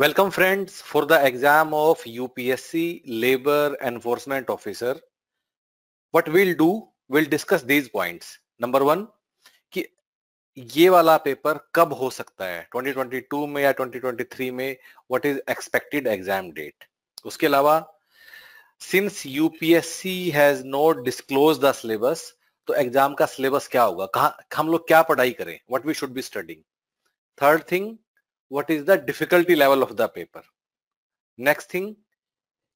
Welcome friends for the exam of UPSC labour enforcement officer what will do will discuss these point number one कि ये वाला paper कब हो सकता है 2022 में या 2023 में what is expected exam date उसके अलावा since UPSC has not disclose the syllabus तो एग्जाम का सिलेबस क्या होगा कहा हम लोग क्या पढ़ाई करें what we should be studying third thing what is the difficulty level of the paper next thing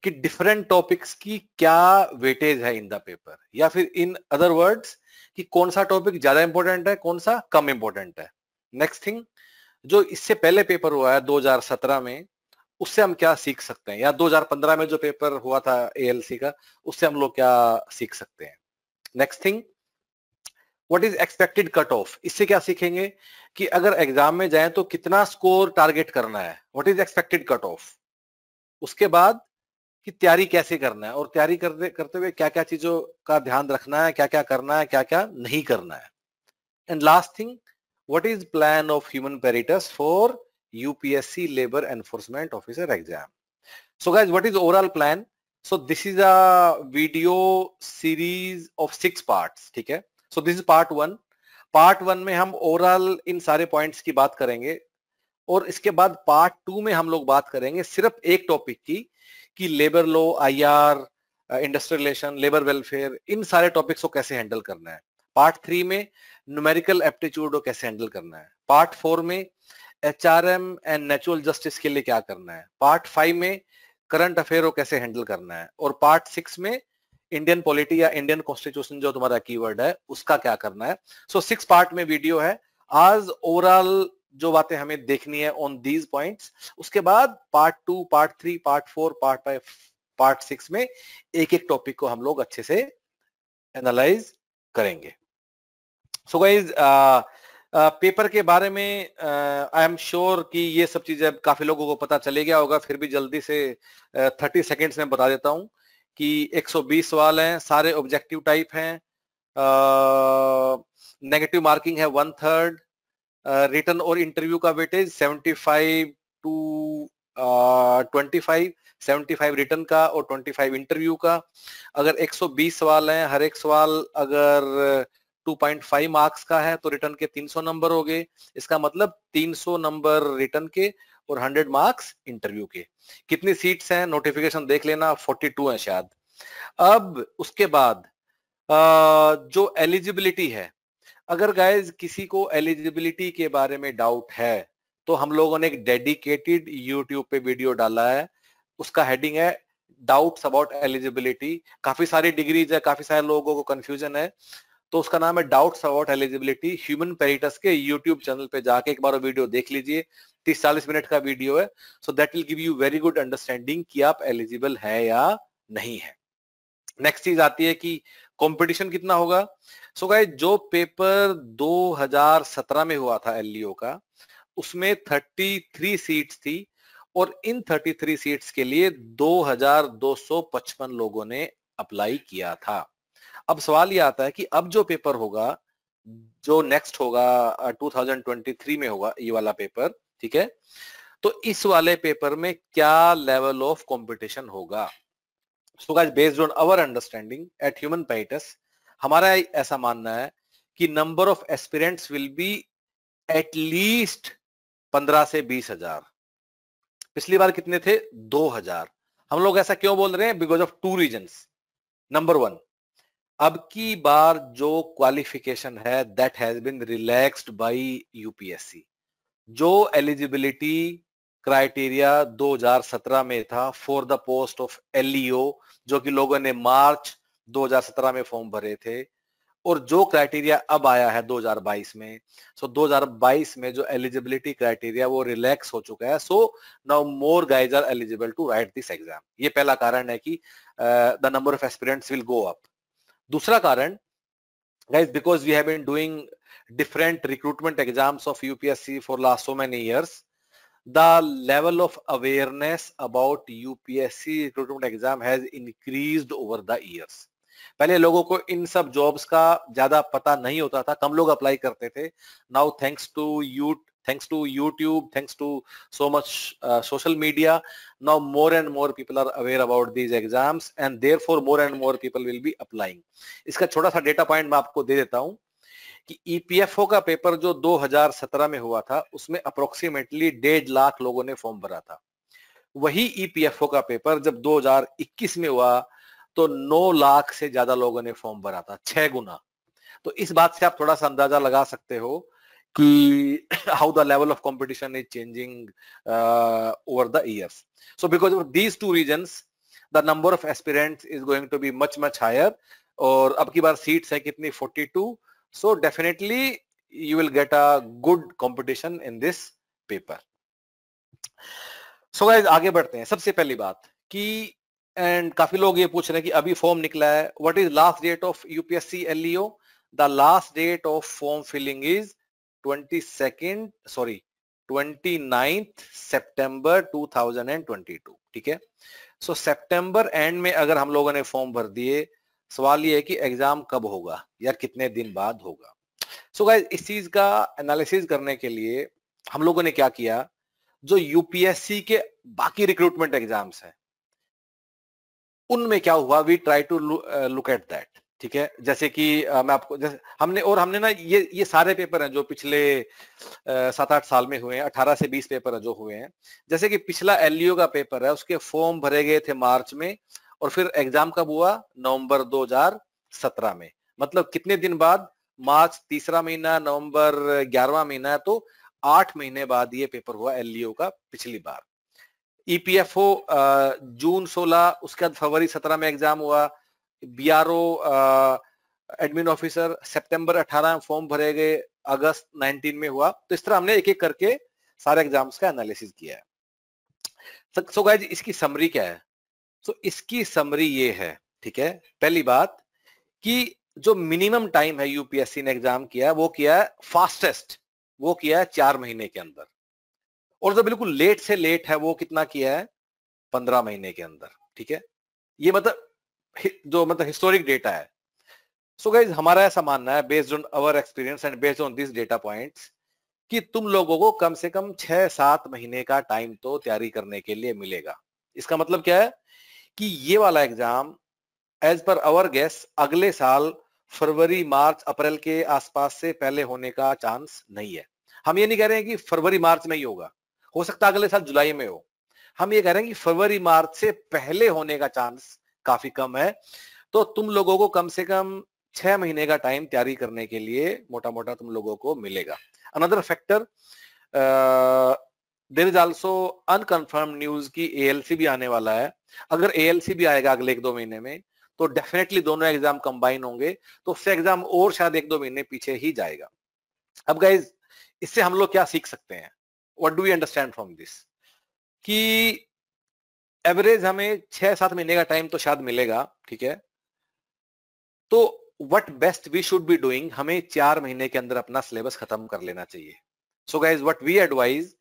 कि डिफरेंट टॉपिक्स की क्या वेटेज है इन द पेपर या फिर इन अदर वर्ड्स कि कौन सा टॉपिक ज्यादा इंपॉर्टेंट है कौन सा कम इंपॉर्टेंट है नेक्स्ट थिंग जो इससे पहले पेपर हुआ है 2017 में उससे हम क्या सीख सकते हैं या 2015 में जो पेपर हुआ था एएलसी का उससे हम लोग क्या सीख सकते हैं next thing what is expected cut off इससे क्या सीखेंगे कि अगर एग्जाम में जाए तो कितना स्कोर टारगेट करना है what is expected cut off उसके बाद कि तैयारी कैसे करना है और तैयारी करते करते हुए क्या क्या चीजों का ध्यान रखना है क्या क्या करना है क्या क्या नहीं करना है and last thing what is plan of Human Peritus for UPSC labour enforcement officer exam so guys what is overall plan so this is a video series of six parts ठीक है so this part one part one में हम overall इन सारे points की बात करेंगे और इसके बाद पार्ट टू में हम लोग बात करेंगे सिर्फ एक टॉपिक की कि labour law or industrial relation labour welfare इन सारे टॉपिक्स को कैसे हैंडल करना है पार्ट थ्री में न्यूमेरिकल एप्टीट्यूड को कैसे हैंडल करना है पार्ट फोर में H R M and natural justice के लिए क्या करना है पार्ट फाइव में करंट अफेयर को कैसे हैंडल करना है और पार्ट सिक्स में इंडियन पॉलिटी या इंडियन कॉन्स्टिट्यूशन जो तुम्हारा कीवर्ड है उसका क्या करना है सो सिक्स पार्ट में वीडियो है आज ओवरऑल जो बातें हमें देखनी है ऑन दीज पॉइंट्स उसके बाद part two part three part four part five part six में एक एक टॉपिक को हम लोग अच्छे से एनालाइज करेंगे सो गाइज पेपर के बारे में आई एम श्योर कि ये सब चीजें काफी लोगों को पता चले गया होगा फिर भी जल्दी से थर्टी uh, सेकेंड्स में बता देता हूं कि 120 सवाल हैं सारे ऑब्जेक्टिव टाइप हैं नेगेटिव मार्किंग है वन थर्ड रिटर्न और इंटरव्यू का वेटेज 75 टू uh, 25 75 रिटर्न का और ट्वेंटी फाइव इंटरव्यू का अगर एक सौ बीस सवाल हैं हर एक सवाल अगर टू पॉइंट फाइव मार्क्स का है तो रिटर्न के तीन सौ नंबर हो गए इसका मतलब तीन सौ नंबर रिटर्न के और 100 मार्क्स इंटरव्यू के कितनी सीट्स हैं नोटिफिकेशन देख लेना 42 हैं शायद अब उसके बाद जो एलिजिबिलिटी है अगर गाइज किसी को एलिजिबिलिटी के बारे में डाउट है तो हम लोगों ने एक डेडिकेटेड यूट्यूब पे वीडियो डाला है उसका हेडिंग है डाउट्स अबाउट एलिजिबिलिटी काफी सारी डिग्रीज है काफी सारे लोगों को कंफ्यूजन है तो उसका नाम है doubts about eligibility Human Peritus के यूट्यूब चैनल पे जाके एक बार वीडियो देख लीजिए तीस चालीस मिनट का वीडियो है so that will give you very good understanding कि आप एलिजिबल है या नहीं है नेक्स्ट चीज आती है कि कंपटीशन कितना होगा सो so गाइस जो पेपर 2017 में हुआ था एलईओ e का उसमें 33 सीट्स थी और इन 33 सीट्स के लिए 2255 लोगों ने अप्लाई किया था अब सवाल ये आता है कि अब जो पेपर होगा जो नेक्स्ट होगा 2023 में होगा ये वाला पेपर ठीक है तो इस वाले पेपर में क्या लेवल ऑफ कंपटीशन होगा so guys based on our understanding at human Peritus हमारा ऐसा मानना है कि number of aspirants will be at least पंद्रह से बीस हजार पिछली बार कितने थे दो हजार हम लोग ऐसा क्यों बोल रहे हैं because of two reason number one अब की बार जो क्वालिफिकेशन है that has been relaxed by UPSC जो एलिजिबिलिटी क्राइटेरिया 2017 में था for the post of LEO जो कि लोगों ने मार्च 2017 में फॉर्म भरे थे और जो क्राइटेरिया अब आया है 2022 में सो so 2022 में जो एलिजिबिलिटी क्राइटेरिया वो रिलैक्स हो चुका है so now more guys are eligible to write this exam ये पहला कारण है कि the number of aspirants will go up दूसरा कारण guys because we have been doing different recruitment exams of UPSC for last so many years, the level of awareness about UPSC recruitment exam has increased over the years. पहले लोगों को इन सब jobs का ज्यादा पता नहीं होता था कम लोग अप्लाई करते थे now thanks to you thanks to YouTube thanks to so much social media now more and more people are aware about these exams and therefore more and more people will be applying इसका छोटा सा data point मैं आपको दे देता हूं कि EPFO e का paper जो 2017 में हुआ था उसमें अप्रोक्सीमेटली डेढ़ लाख लोगों ने फॉर्म भरा था वही ईपीएफओ e का पेपर जब 2021 में हुआ तो 9 लाख से ज्यादा लोगों ने फॉर्म भरा था छह गुना तो इस बात से आप थोड़ा सा अंदाजा लगा सकते हो कि how the level of competition is changing over the years so because of these two reason the number of aspirants is going to be much much higher और अब की बार सीट्स है कितनी 42 So definitely you will get a good competition in this paper. So so guys, आगे बढ़ते हैं सबसे पहली बात कि एंड काफी लोग ये पूछ रहे हैं कि अभी फॉर्म निकला है what is last date of UPSC LEO the last date of form filling is 22nd sorry 29th September 2022 ठीक है सो so, सितंबर एंड में अगर हम लोगों ने फॉर्म भर दिए सवाल ये है कि एग्जाम कब होगा या कितने दिन बाद होगा सो so गाइज इस चीज का एनालिसिस करने के लिए हम लोगों ने क्या किया जो यूपीएससी के बाकी रिक्रूटमेंट एग्जाम्स हैं उनमें क्या हुआ we try to look at that ठीक है जैसे कि uh, मैं आपको जैसे हमने और हमने ना ये ये सारे पेपर हैं जो पिछले uh, सात आठ साल में हुए हैं अठारह से बीस पेपर जो हुए हैं जैसे कि पिछला एलईओ का पेपर है उसके फॉर्म भरे गए थे मार्च में और फिर एग्जाम कब हुआ नवंबर 2017 में मतलब कितने दिन बाद मार्च तीसरा महीना नवंबर ग्यारहवा महीना तो आठ महीने बाद ये पेपर हुआ एल का पिछली बार ईपीएफओ जून 16 उसके बाद फरवरी 17 में एग्जाम हुआ बी आर एडमिन ऑफिसर सितंबर 18 में फॉर्म भरे गए अगस्त 19 में हुआ तो इस तरह हमने एक एक करके सारे एग्जाम्स का एनालिसिस किया है सो so गाइज इसकी समरी क्या है तो इसकी समरी ये है ठीक है पहली बात कि जो मिनिमम टाइम है यूपीएससी ने एग्जाम किया वो किया है फास्टेस्ट वो किया है चार महीने के अंदर और जो बिल्कुल लेट से लेट है वो कितना किया है पंद्रह महीने के अंदर ठीक है ये मतलब जो मतलब हिस्टोरिक डेटा है सो so गाइज हमारा ऐसा मानना है based on our experience and based on this data point कि तुम लोगों को कम से कम छह सात महीने का टाइम तो तैयारी करने के लिए मिलेगा इसका मतलब क्या है कि ये वाला exam as per our guess अगले साल फरवरी मार्च अप्रैल के आसपास से पहले होने का चांस नहीं है हम ये नहीं कह रहे हैं कि फरवरी मार्च में ही होगा हो सकता है अगले साल जुलाई में हो हम ये कह रहे हैं कि फरवरी मार्च से पहले होने का चांस काफी कम है तो तुम लोगों को कम से कम छह महीने का टाइम तैयारी करने के लिए मोटा मोटा तुम लोगों को मिलेगा another factor there is also unconfirmed news की ए भी आने वाला है अगर ए भी आएगा अगले एक दो महीने में तो डेफिनेटली दोनों एग्जाम कंबाइन होंगे तो उससे एग्जाम और शायद एक दो महीने पीछे ही जाएगा अब गाइज इससे हम लोग क्या सीख सकते हैं what do you understand from this कि एवरेज हमें छह सात महीने का टाइम तो शायद मिलेगा ठीक है तो what best we should be doing हमें चार महीने के अंदर अपना सिलेबस खत्म कर लेना चाहिए so guys what we advise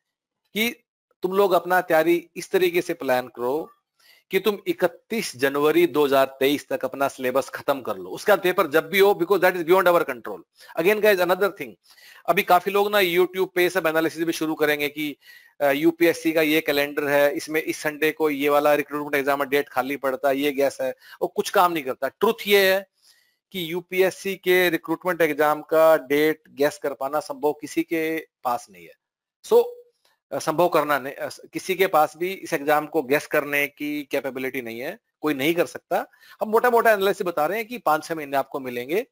कि तुम लोग अपना तैयारी इस तरीके से प्लान करो कि तुम 31 जनवरी 2023 तक अपना सिलेबस खत्म कर लो उसका पेपर जब भी हो because that is beyond our control again guys another thing अभी काफी लोग ना यूट्यूब पे सब एनालिसिस भी शुरू करेंगे कि यूपीएससी uh, का ये कैलेंडर है इसमें इस संडे को ये वाला रिक्रूटमेंट एग्जाम डेट खाली पड़ता है ये गैस है और कुछ काम नहीं करता ट्रुथ ये है कि यूपीएससी के रिक्रूटमेंट एग्जाम का डेट गैस कर पाना संभव किसी के पास नहीं है सो so, संभव करना नहीं किसी के पास भी इस एग्जाम को गेस करने की कैपेबिलिटी नहीं है कोई नहीं कर सकता हम मोटा मोटा एनालिसिस बता रहे हैं कि पांच छह महीने आपको मिलेंगे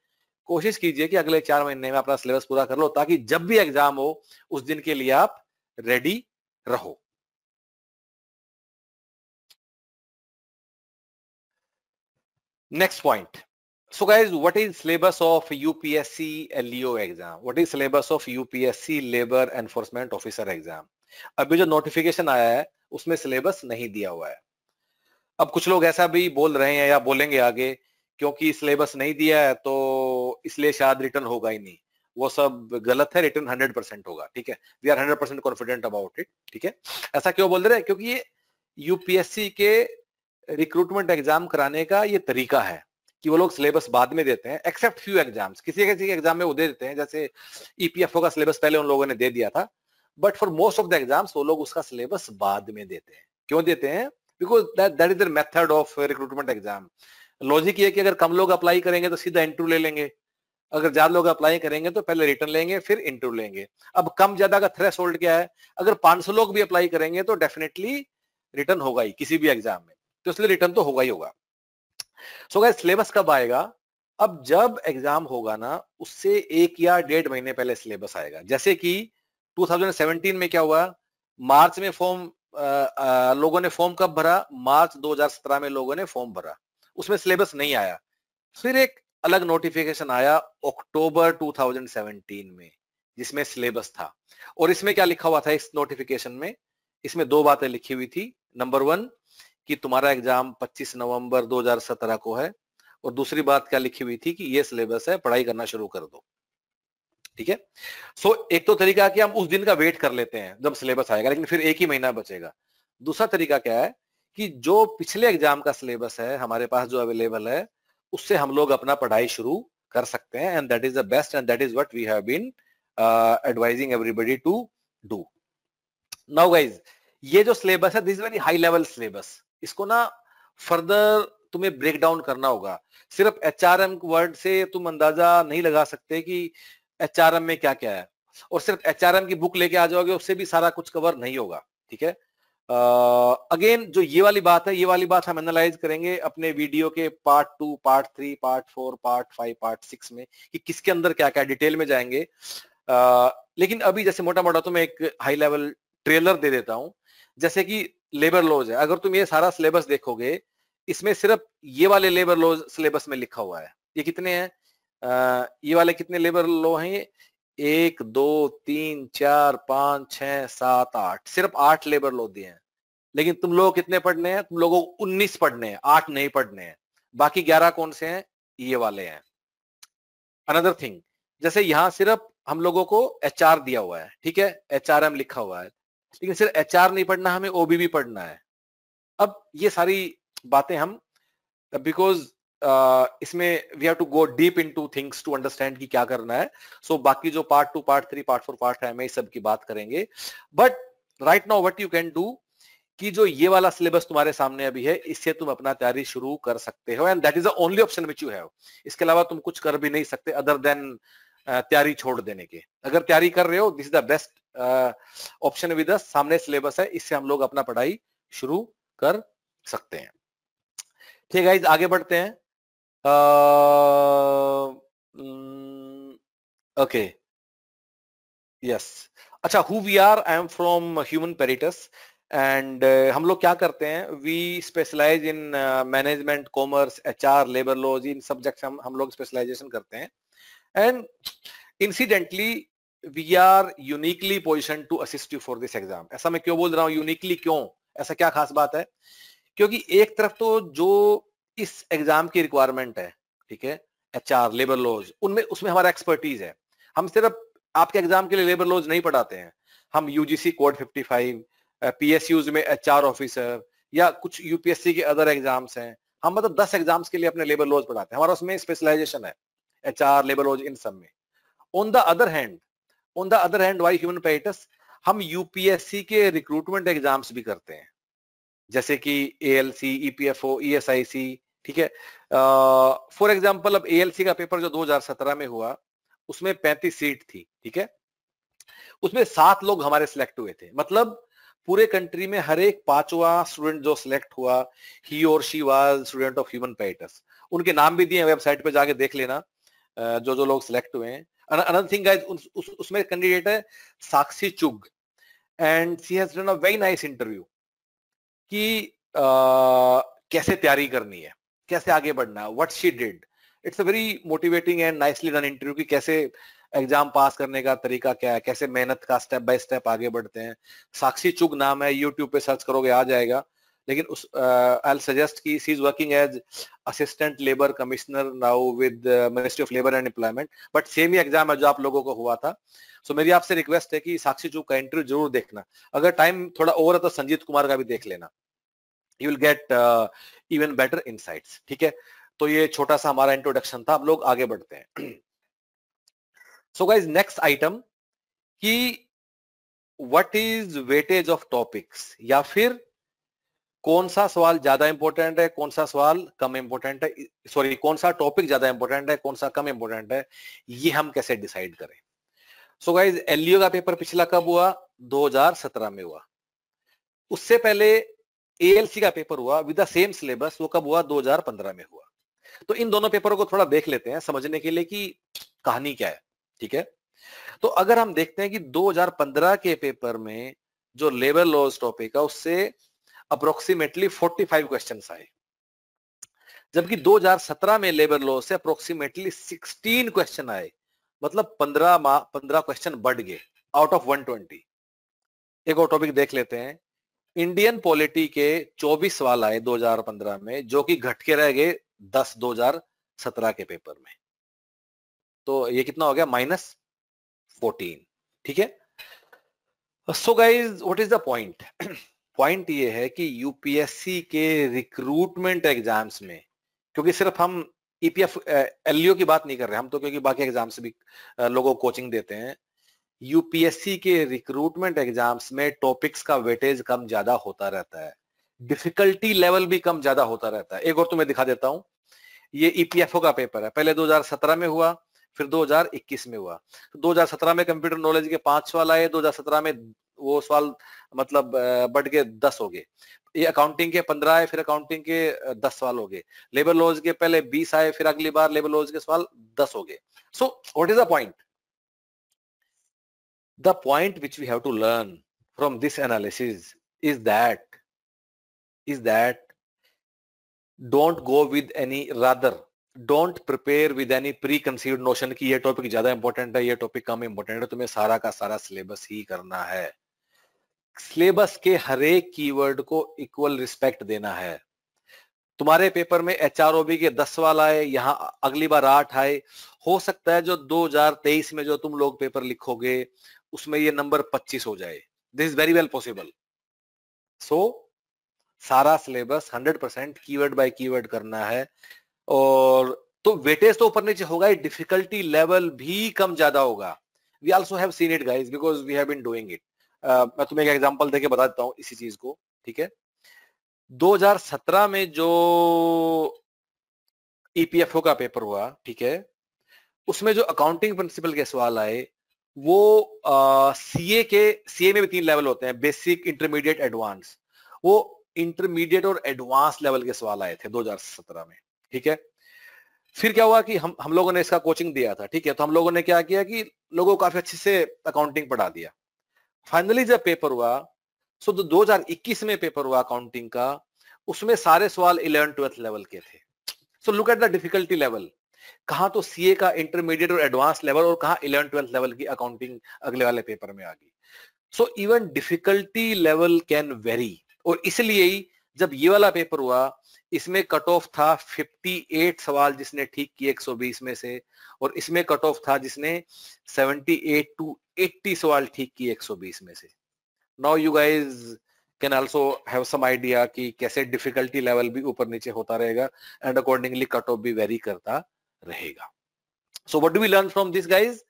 कोशिश कीजिए कि अगले चार महीने में अपना सिलेबस पूरा कर लो ताकि जब भी एग्जाम हो उस दिन के लिए आप रेडी रहो next point so guys what is syllabus of UPSC LEO exam what is syllabus of UPSC labour enforcement officer exam अभी जो नोटिफिकेशन आया है उसमें सिलेबस नहीं दिया हुआ है अब कुछ लोग ऐसा भी बोल रहे हैं या बोलेंगे आगे क्योंकि सिलेबस नहीं दिया है तो इसलिए शायद रिटर्न होगा ही नहीं वो सब गलत है रिटर्न हंड्रेड परसेंट होगा ठीक है we are hundred percent confident about it ठीक है ऐसा क्यों बोल रहे हैं क्योंकि ये यूपीएससी के रिक्रूटमेंट एग्जाम कराने का ये तरीका है कि वो लोग सिलेबस बाद में देते हैं एक्सेप्ट फ्यू एग्जाम्स किसी किसी एग्जाम में वो दे देते हैं जैसे ईपीएफओ e का सिलेबस पहले उन लोगों ने दे दिया था but for most of the exams वो लोग उसका सिलेबस बाद में देते हैं क्यों देते हैं because that is the method of recruitment exam logic ये कि अगर कम लोग अप्लाई करेंगे तो सीधा इंटरव्यू ले लेंगे अगर ज्यादा लोग अप्लाई करेंगे तो पहले रिटर्न लेंगे फिर इंटरव्यू लेंगे अब कम ज्यादा का थ्रेस होल्ड क्या है अगर 500 लोग भी अप्लाई करेंगे तो डेफिनेटली रिटर्न होगा ही किसी भी एग्जाम में तो इसलिए रिटर्न तो होगा ही होगा सो so, सिलेबस कब आएगा अब जब एग्जाम होगा ना उससे एक या डेढ़ महीने पहले सिलेबस आएगा जैसे कि 2017 में क्या हुआ मार्च में फॉर्म लोगों ने फॉर्म कब भरा मार्च 2017 में लोगों ने फॉर्म भरा उसमें सिलेबस नहीं आया फिर एक अलग नोटिफिकेशन आया अक्टूबर 2017 में जिसमें सिलेबस था और इसमें क्या लिखा हुआ था इस नोटिफिकेशन में इसमें दो बातें लिखी हुई थी नंबर वन कि तुम्हारा एग्जाम 25 नवंबर 2017 को है और दूसरी बात क्या लिखी हुई थी कि ये सिलेबस है पढ़ाई करना शुरू कर दो ठीक है सो एक तो तरीका कि हम उस दिन का वेट कर लेते हैं जब सिलेबस आएगा लेकिन फिर एक ही महीना बचेगा दूसरा तरीका क्या है कि जो पिछले एग्जाम का सिलेबस है हमारे पास जो अवेलेबल है उससे हम लोग अपना पढ़ाई शुरू कर सकते हैं and that is the best and that is what we have been advising everybody to do now guys ये जो सिलेबस है this very high level syllabus इसको ना फर्दर तुम्हें ब्रेक डाउन करना होगा सिर्फ एच आर एम वर्ड से तुम अंदाजा नहीं लगा सकते कि एच में क्या क्या है और सिर्फ एच की बुक लेके आ जाओगे उससे भी सारा कुछ कवर नहीं होगा ठीक है अगेन जो ये वाली बात है ये वाली बात हम एनालाइज करेंगे अपने वीडियो के part two part three part four part five part six में कि किसके अंदर क्या क्या डिटेल में जाएंगे आ, लेकिन अभी जैसे मोटा मोटा तो मैं एक हाई लेवल ट्रेलर दे देता हूं जैसे कि लेबर लॉज है अगर तुम ये सारा सिलेबस देखोगे इसमें सिर्फ ये वाले लेबर लॉज सिलेबस में लिखा हुआ है ये कितने हैं ये वाले कितने लेबर लो हैं एक दो तीन चार पांच छ सात आठ सिर्फ आठ लेबर लो दिए हैं लेकिन तुम लोग कितने पढ़ने हैं तुम लोगों को उन्नीस पढ़ने हैं आठ नहीं पढ़ने हैं बाकी ग्यारह कौन से हैं ये वाले हैं अनदर थिंग जैसे यहाँ सिर्फ हम लोगों को एच दिया हुआ है ठीक है एच लिखा हुआ है लेकिन सिर्फ एच नहीं पढ़ना हमें ओबीबी पढ़ना है अब ये सारी बातें हम बिकॉज इसमें we have to go deep in two things to understand कि क्या करना है सो so, बाकी जो part two part three part four part है इस सब की बात करेंगे but right now what you can do कि जो ये वाला सिलेबस तुम्हारे सामने अभी है इससे तुम अपना तैयारी शुरू कर सकते हो and that is the only option which you have इसके अलावा तुम कुछ कर भी नहीं सकते अदर देन तैयारी छोड़ देने के अगर तैयारी कर रहे हो this is the best option with सामने सिलेबस है इससे हम लोग अपना पढ़ाई शुरू कर सकते हैं ठीक है आगे बढ़ते हैं uh, mm, okay yes अच्छा who we are I am from Human Peritus and हम लोग क्या करते हैं we specialise uh, in management commerce H R labour laws इन सब्जेक्ट हम हम लोग स्पेशलाइजेशन करते हैं and incidentally we are uniquely position to assist you for this exam ऐसा मैं क्यों बोल रहा हूँ यूनिकली क्यों ऐसा क्या खास बात है क्योंकि एक तरफ तो जो इस एग्जाम की रिक्वायरमेंट है ठीक है एच आर लेबर लॉज उनमें उसमें हमारा एक्सपर्टीज है हम सिर्फ आपके एग्जाम के लिए लेबर लॉज नहीं पढ़ाते हैं हम यूजीसी कोड 55 पीएसयूज में एच ऑफिसर या कुछ यूपीएससी के अदर एग्जाम्स हैं हम मतलब दस एग्जाम्स के लिए अपने लेबर लॉज पढ़ाते हैं हमारा उसमें स्पेशलाइजेशन है एच लेबर लॉज इन सब में on the other hand on the other hand why Human Peritus हम यूपीएससी के रिक्रूटमेंट एग्जाम्स भी करते हैं जैसे कि A L C E P F O E S I C ठीक है फॉर uh, एग्जाम्पल अब सी का पेपर जो 2017 में हुआ उसमें 35 सीट थी ठीक है उसमें सात लोग हमारे सिलेक्ट हुए थे मतलब पूरे कंट्री में हर एक पांचवा स्टूडेंट जो सिलेक्ट हुआ ही और she was student of Human Peritus उनके नाम भी दिए वेबसाइट पे जाके देख लेना जो जो लोग सिलेक्ट हुए हैं अनंत सिंह गाइस उसमें कैंडिडेट है Sakshi Chugh and she has done a very nice interview कि आ, कैसे तैयारी करनी है कैसे आगे बढ़ना है what she did it's a very motivating and nicely done interview की कैसे एग्जाम पास करने का तरीका क्या है कैसे मेहनत का स्टेप बाय स्टेप आगे बढ़ते हैं साक्षी चुग नाम है यूट्यूब पे सर्च करोगे आ जाएगा लेकिन उस आई सजेस्ट की she is working as assistant labour commissioner now with ministry of labour and employment but same ही एग्जाम है जो आप लोगों को हुआ था सो so, मेरी आपसे रिक्वेस्ट है कि साक्षी चूक का इंटरव्यू जरूर देखना अगर टाइम थोड़ा ओवर है तो संजीत कुमार का भी देख लेना you will get even better insights ठीक है तो ये छोटा सा हमारा इंट्रोडक्शन था आप लोग आगे बढ़ते हैं सो गाइज नेक्स्ट आइटम कि what is weightage of topics या फिर कौन सा सवाल ज्यादा इंपॉर्टेंट है कौन सा सवाल कम इंपॉर्टेंट है सॉरी कौन सा टॉपिक ज्यादा इंपॉर्टेंट है कौन सा कम इंपॉर्टेंट है ये हम कैसे डिसाइड करें सो गाइज एलईओ का पेपर पिछला कब हुआ 2017 में हुआ उससे पहले एएलसी का पेपर हुआ विद द सेम सिलेबस वो कब हुआ 2015 में हुआ तो इन दोनों पेपरों को थोड़ा देख लेते हैं समझने के लिए कि कहानी क्या है ठीक है तो अगर हम देखते हैं कि 2015 के पेपर में जो लेबर लॉज टॉपिक है उससे अप्रोक्सीमेटली 45 क्वेश्चंस आए जबकि 2017 में लेबर लॉ से अप्रोक्सीमेटली 16 क्वेश्चन आए मतलब 15 माह 15 क्वेश्चन बढ़ गए आउट ऑफ 120 एक और टॉपिक देख लेते हैं इंडियन पॉलिटी के 24 सवाल आए 2015 में जो कि घट के रह गए 10 2017 के पेपर में तो ये कितना हो गया माइनस फोर्टीन ठीक है so guys what is the point point ये है कि यूपीएससी के रिक्रूटमेंट एग्जाम्स में क्योंकि सिर्फ हम ईपीएफ e एलईओ e की बात नहीं कर रहे हम तो क्योंकि बाकी एग्जाम्स भी लोगों को कोचिंग देते हैं यूपीएससी के रिक्रूटमेंट एग्जाम्स में टॉपिक्स का वेटेज कम ज्यादा होता रहता है डिफिकल्टी लेवल भी कम ज्यादा होता रहता है एक और तुम्हें दिखा देता हूं ये ईपीएफओ e का पेपर है पहले 2017 में हुआ फिर 2021 में हुआ 2017 में कंप्यूटर नॉलेज के पांच सवाल आए 2017 में वो सवाल मतलब बढ़ के दस हो गए ये अकाउंटिंग के पंद्रह आए फिर अकाउंटिंग के दस सवाल हो गए लेबर लॉज के पहले बीस आए फिर अगली बार लेबर लॉज के सवाल दस हो गए so what is the point the point which we have to learn from this analysis is that is that don't go with any rather don't prepare with any preconceived notion की ये topic ज्यादा important है ये topic कम important है तुम्हें सारा का सारा सिलेबस ही करना है सिलेबस के हरेक कीवर्ड को इक्वल रिस्पेक्ट देना है तुम्हारे पेपर में एच के दस वाल आए यहाँ अगली बार आठ आए हो सकता है जो 2023 में जो तुम लोग पेपर लिखोगे उसमें ये नंबर 25 हो जाए this is very well possible so सारा syllabus 100 percent keyword by keyword करना है और तो वेटेज तो ऊपर नीचे होगा डिफिकल्टी लेवल भी कम ज्यादा होगा we also have seen it guys because we have been doing it मैं तुम्हें एक एग्जांपल देके बता देता हूँ इसी चीज को ठीक है 2017 में जो ईपीएफओ e का पेपर हुआ ठीक है उसमें जो अकाउंटिंग प्रिंसिपल के सवाल आए वो सीए के सीए में भी तीन लेवल होते हैं बेसिक इंटरमीडिएट एडवांस वो इंटरमीडिएट और एडवांस लेवल के सवाल आए थे 2017 में ठीक है फिर क्या हुआ कि हम हम लोगों ने इसका कोचिंग दिया था ठीक है तो हम लोगों ने क्या किया कि लोगों को काफी अच्छे से अकाउंटिंग पढ़ा दिया फाइनली जब पेपर हुआ सो तो दो हजार इक्कीस में पेपर हुआ अकाउंटिंग का उसमें सारे सवाल इलेवन ट्वेल्थ लेवल के थे so look at the difficulty level कहा तो सी ए का इंटरमीडिएट और एडवांस लेवल और कहा इलेवन ट्वेल्थ लेवल की अकाउंटिंग अगले वाले पेपर में आ गई so even difficulty level can vary और इसलिए ही जब ये वाला पेपर हुआ इसमें कट ऑफ था 58 सवाल जिसने ठीक किए 120 में से और इसमें कट ऑफ था जिसने 78 टू 80 सवाल ठीक किए 120 में से now you guys can also have some idea कि कैसे डिफिकल्टी लेवल भी ऊपर नीचे होता रहेगा एंड अकॉर्डिंगली कट ऑफ भी वेरी करता रहेगा so what do we learn from this guys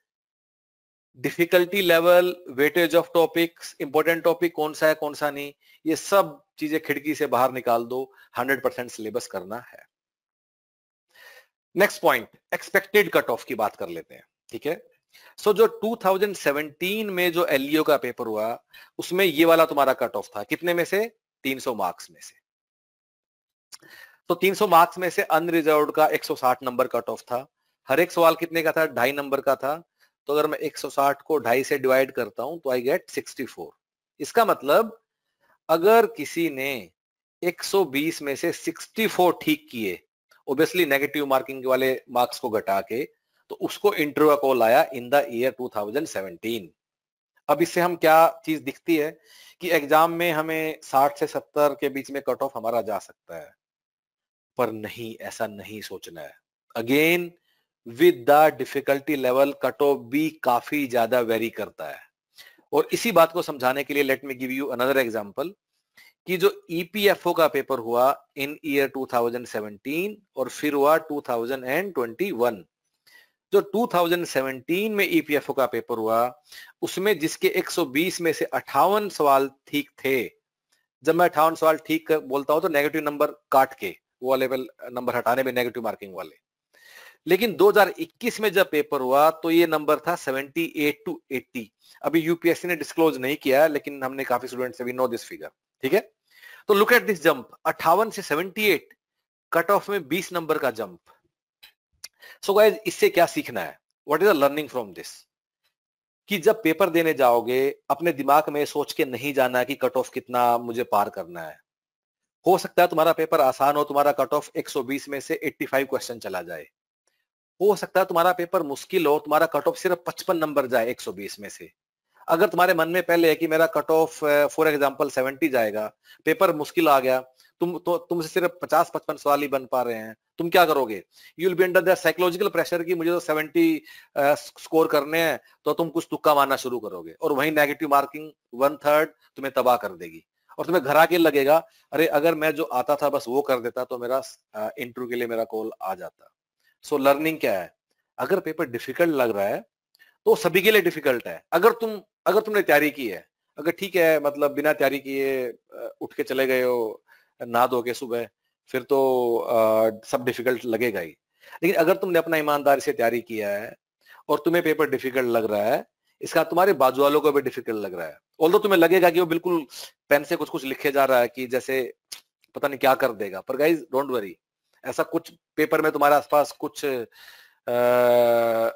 difficulty level weightage of topics important topic कौन सा है कौन सा नहीं ये सब चीजें खिड़की से बाहर निकाल दो 100 परसेंट सिलेबस करना है next point expected cut off की बात कर लेते हैं ठीक है सो so, जो 2017 में जो एलईओ e का पेपर हुआ उसमें ये वाला तुम्हारा कट ऑफ था कितने में से 300 मार्क्स में से तो 300 मार्क्स में से अनरिजर्व का 160 नंबर कट ऑफ था हर एक सवाल कितने का था ढाई नंबर का था तो अगर मैं 160 को ढाई से डिवाइड करता हूं तो आई गेट 64 इसका मतलब अगर किसी ने 120 में से 64 ठीक किए ओबियसली नेगेटिव मार्किंग वाले मार्क्स को घटा के तो उसको इंटरव्यू कॉल आया इन द ईयर 2017 अब इससे हम क्या चीज दिखती है कि एग्जाम में हमें 60 से 70 के बीच में कट ऑफ हमारा जा सकता है पर नहीं ऐसा नहीं सोचना है again with the difficulty level cut off भी काफी ज्यादा वेरी करता है और इसी बात को समझाने के लिए let me give you another example कि जो ईपीएफओ e का पेपर हुआ इन ईयर 2017 और फिर हुआ 2021 जो 2017 में ईपीएफओ e का पेपर हुआ उसमें जिसके 120 में से अठावन सवाल ठीक थे जब मैं अठावन सवाल ठीक बोलता हूं तो नेगेटिव नंबर काट के वो अवेलेबल नंबर हटाने में नेगेटिव मार्किंग वाले लेकिन 2021 में जब पेपर हुआ तो ये नंबर था 78 टू 80 अभी यूपीएससी ने डिस्क्लोज नहीं किया लेकिन हमने काफी स्टूडेंट से भी नो दिस फिगर ठीक है तो लुक एट दिस जंप अट्ठावन से 78 कट ऑफ में 20 नंबर का जंप सो गाइज इससे क्या सीखना है what is the learning from this कि जब पेपर देने जाओगे अपने दिमाग में सोच के नहीं जाना कि कट ऑफ कितना मुझे पार करना है हो सकता है तुम्हारा पेपर आसान हो तुम्हारा कट ऑफ 120 में से 85 क्वेश्चन चला जाए हो सकता है तुम्हारा पेपर मुश्किल हो तुम्हारा कट ऑफ सिर्फ 55 नंबर जाए 120 में से अगर तुम्हारे मन में पहले है कि मेरा कट ऑफ फॉर एग्जाम्पल 70 जाएगा पेपर मुश्किल आ गया तुम तो तुमसे सिर्फ पचास पचपन सवाल ही बन पा रहे हैं तुम क्या करोगे you will be under the psychological pressure की मुझे तो सेवेंटी स्कोर करने हैं तो तुम कुछ तुक्का मारना शुरू करोगे और वही नेगेटिव मार्किंग वन थर्ड तुम्हें तबाह कर देगी और तुम्हें घर आके लगेगा अरे अगर मैं जो आता था बस वो कर देता तो मेरा इंटरव्यू के लिए मेरा कॉल आ जाता सो so, लर्निंग क्या है अगर पेपर डिफिकल्ट लग रहा है तो सभी के लिए डिफिकल्ट है अगर तुम अगर तुमने तैयारी की है अगर ठीक है मतलब बिना तैयारी किए उठ के चले गए हो ना दोगे सुबह फिर तो आ, सब डिफिकल्ट लगेगा ही लेकिन अगर तुमने अपना ईमानदारी से तैयारी किया है और तुम्हें पेपर डिफिकल्ट लग रहा है इसका तुम्हारे बाजू वालों को भी डिफिकल्ट लग रहा है ऑल तुम्हें लगेगा कि वो बिल्कुल पेन से कुछ कुछ लिखे जा रहा है कि जैसे पता नहीं क्या कर देगा पर गाइज डोंट वरी ऐसा कुछ पेपर में तुम्हारे आसपास कुछ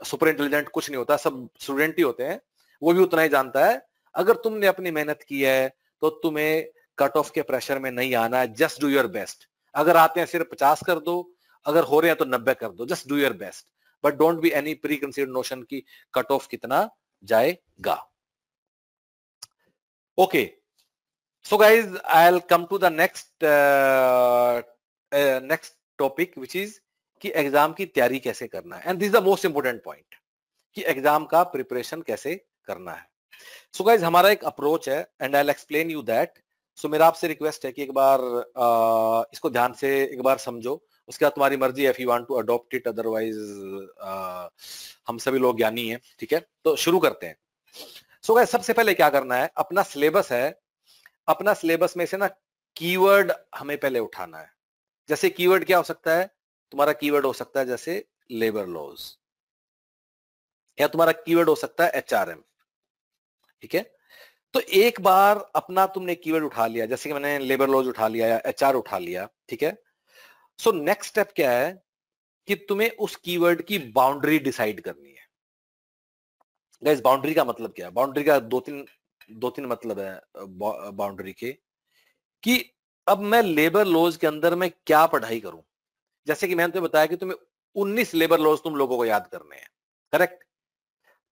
सुपर इंटेलिजेंट कुछ नहीं होता सब स्टूडेंट ही होते हैं वो भी उतना ही जानता है अगर तुमने अपनी मेहनत की है तो तुम्हें कट ऑफ के प्रेशर में नहीं आना है जस्ट डू योर बेस्ट अगर आते हैं सिर्फ पचास कर दो अगर हो रहे हैं तो नब्बे कर दो just do your best but don't be any pre consider notion की कट ऑफ कितना जाएगा okay so guys I'll come to the next next topic which is कि एग्जाम की तैयारी कैसे करना है and this the most important point कि एग्जाम का प्रिपरेशन कैसे करना है सो so गाइज हमारा एक अप्रोच है and I'll explain you that so मेरा आपसे रिक्वेस्ट है कि एक बार आ, इसको ध्यान से एक बार समझो उसके बाद तुम्हारी मर्जी if you want to adopt it otherwise हम सभी लोग ज्ञानी हैं ठीक है तो शुरू करते हैं सो so, सबसे पहले क्या करना है अपना सिलेबस है अपना सिलेबस में से ना कीवर्ड हमें पहले उठाना है जैसे कीवर्ड क्या हो सकता है तुम्हारा कीवर्ड हो सकता है जैसे लेबर लॉज या तुम्हारा कीवर्ड हो सकता है एचआरएम ठीक है तो एक बार अपना तुमने कीवर्ड उठा लिया जैसे कि मैंने लेबर लॉज उठा लिया या एचआर उठा लिया ठीक है सो नेक्स्ट स्टेप क्या है कि तुम्हें उस कीवर्ड की बाउंड्री डिसाइड करनी है गाइस बाउंड्री का मतलब क्या है बाउंड्री का दो तीन दो तीन मतलब है बाउंड्री के कि अब मैं लेबर लॉज के अंदर मैं क्या पढ़ाई करूं जैसे कि मैंने तुम्हें बताया कि तुम्हें 19 लेबर लॉज तुम लोगों को याद करने हैं करेक्ट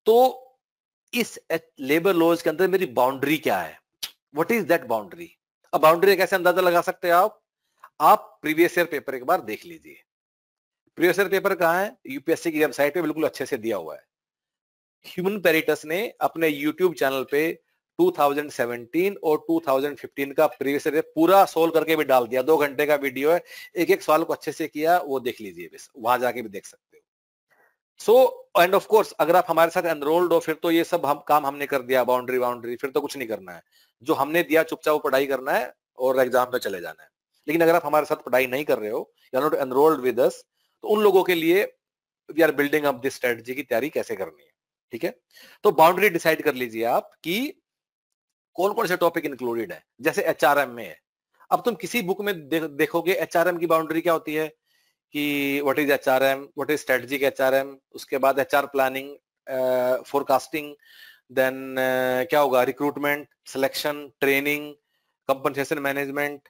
तो इस लेबर लॉज के अंदर मेरी बाउंड्री क्या है वट इज दैट बाउंड्री अब बाउंड्री कैसे अंदाजा लगा सकते हैं आप आप प्रीवियस ईयर पेपर एक बार देख लीजिए प्रीवियस ईयर पेपर कहा है यूपीएससी की वेबसाइट पे बिल्कुल अच्छे से दिया हुआ है ह्यूमन पेरिटस ने अपने यूट्यूब चैनल पे 2017 और 2015 का प्रीवियस ईयर पूरा सोल्व करके भी डाल दिया दो घंटे का वीडियो है एक एक सवाल को अच्छे से किया वो देख लीजिए वहां जाके भी देख सकते सो एंड ऑफ कोर्स अगर आप हमारे साथ एनरोल्ड हो फिर तो ये सब हम काम हमने कर दिया बाउंड्री बाउंड्री फिर तो कुछ नहीं करना है जो हमने दिया चुपचाप पढ़ाई करना है और एग्जाम में चले जाना है लेकिन अगर आप हमारे साथ पढ़ाई नहीं कर रहे हो या नॉट एनरोल्ड विद अस तो उन लोगों के लिए we are building up this strategy की तैयारी कैसे करनी है ठीक है तो बाउंड्री डिसाइड कर लीजिए आप कि कौन कौन से टॉपिक इंक्लूडेड है जैसे एच में है अब तुम किसी बुक में देखोगे एच की बाउंड्री क्या होती है कि what is H R M what is strategic H R M उसके बाद H R planning forecasting then क्या होगा recruitment selection training compensation management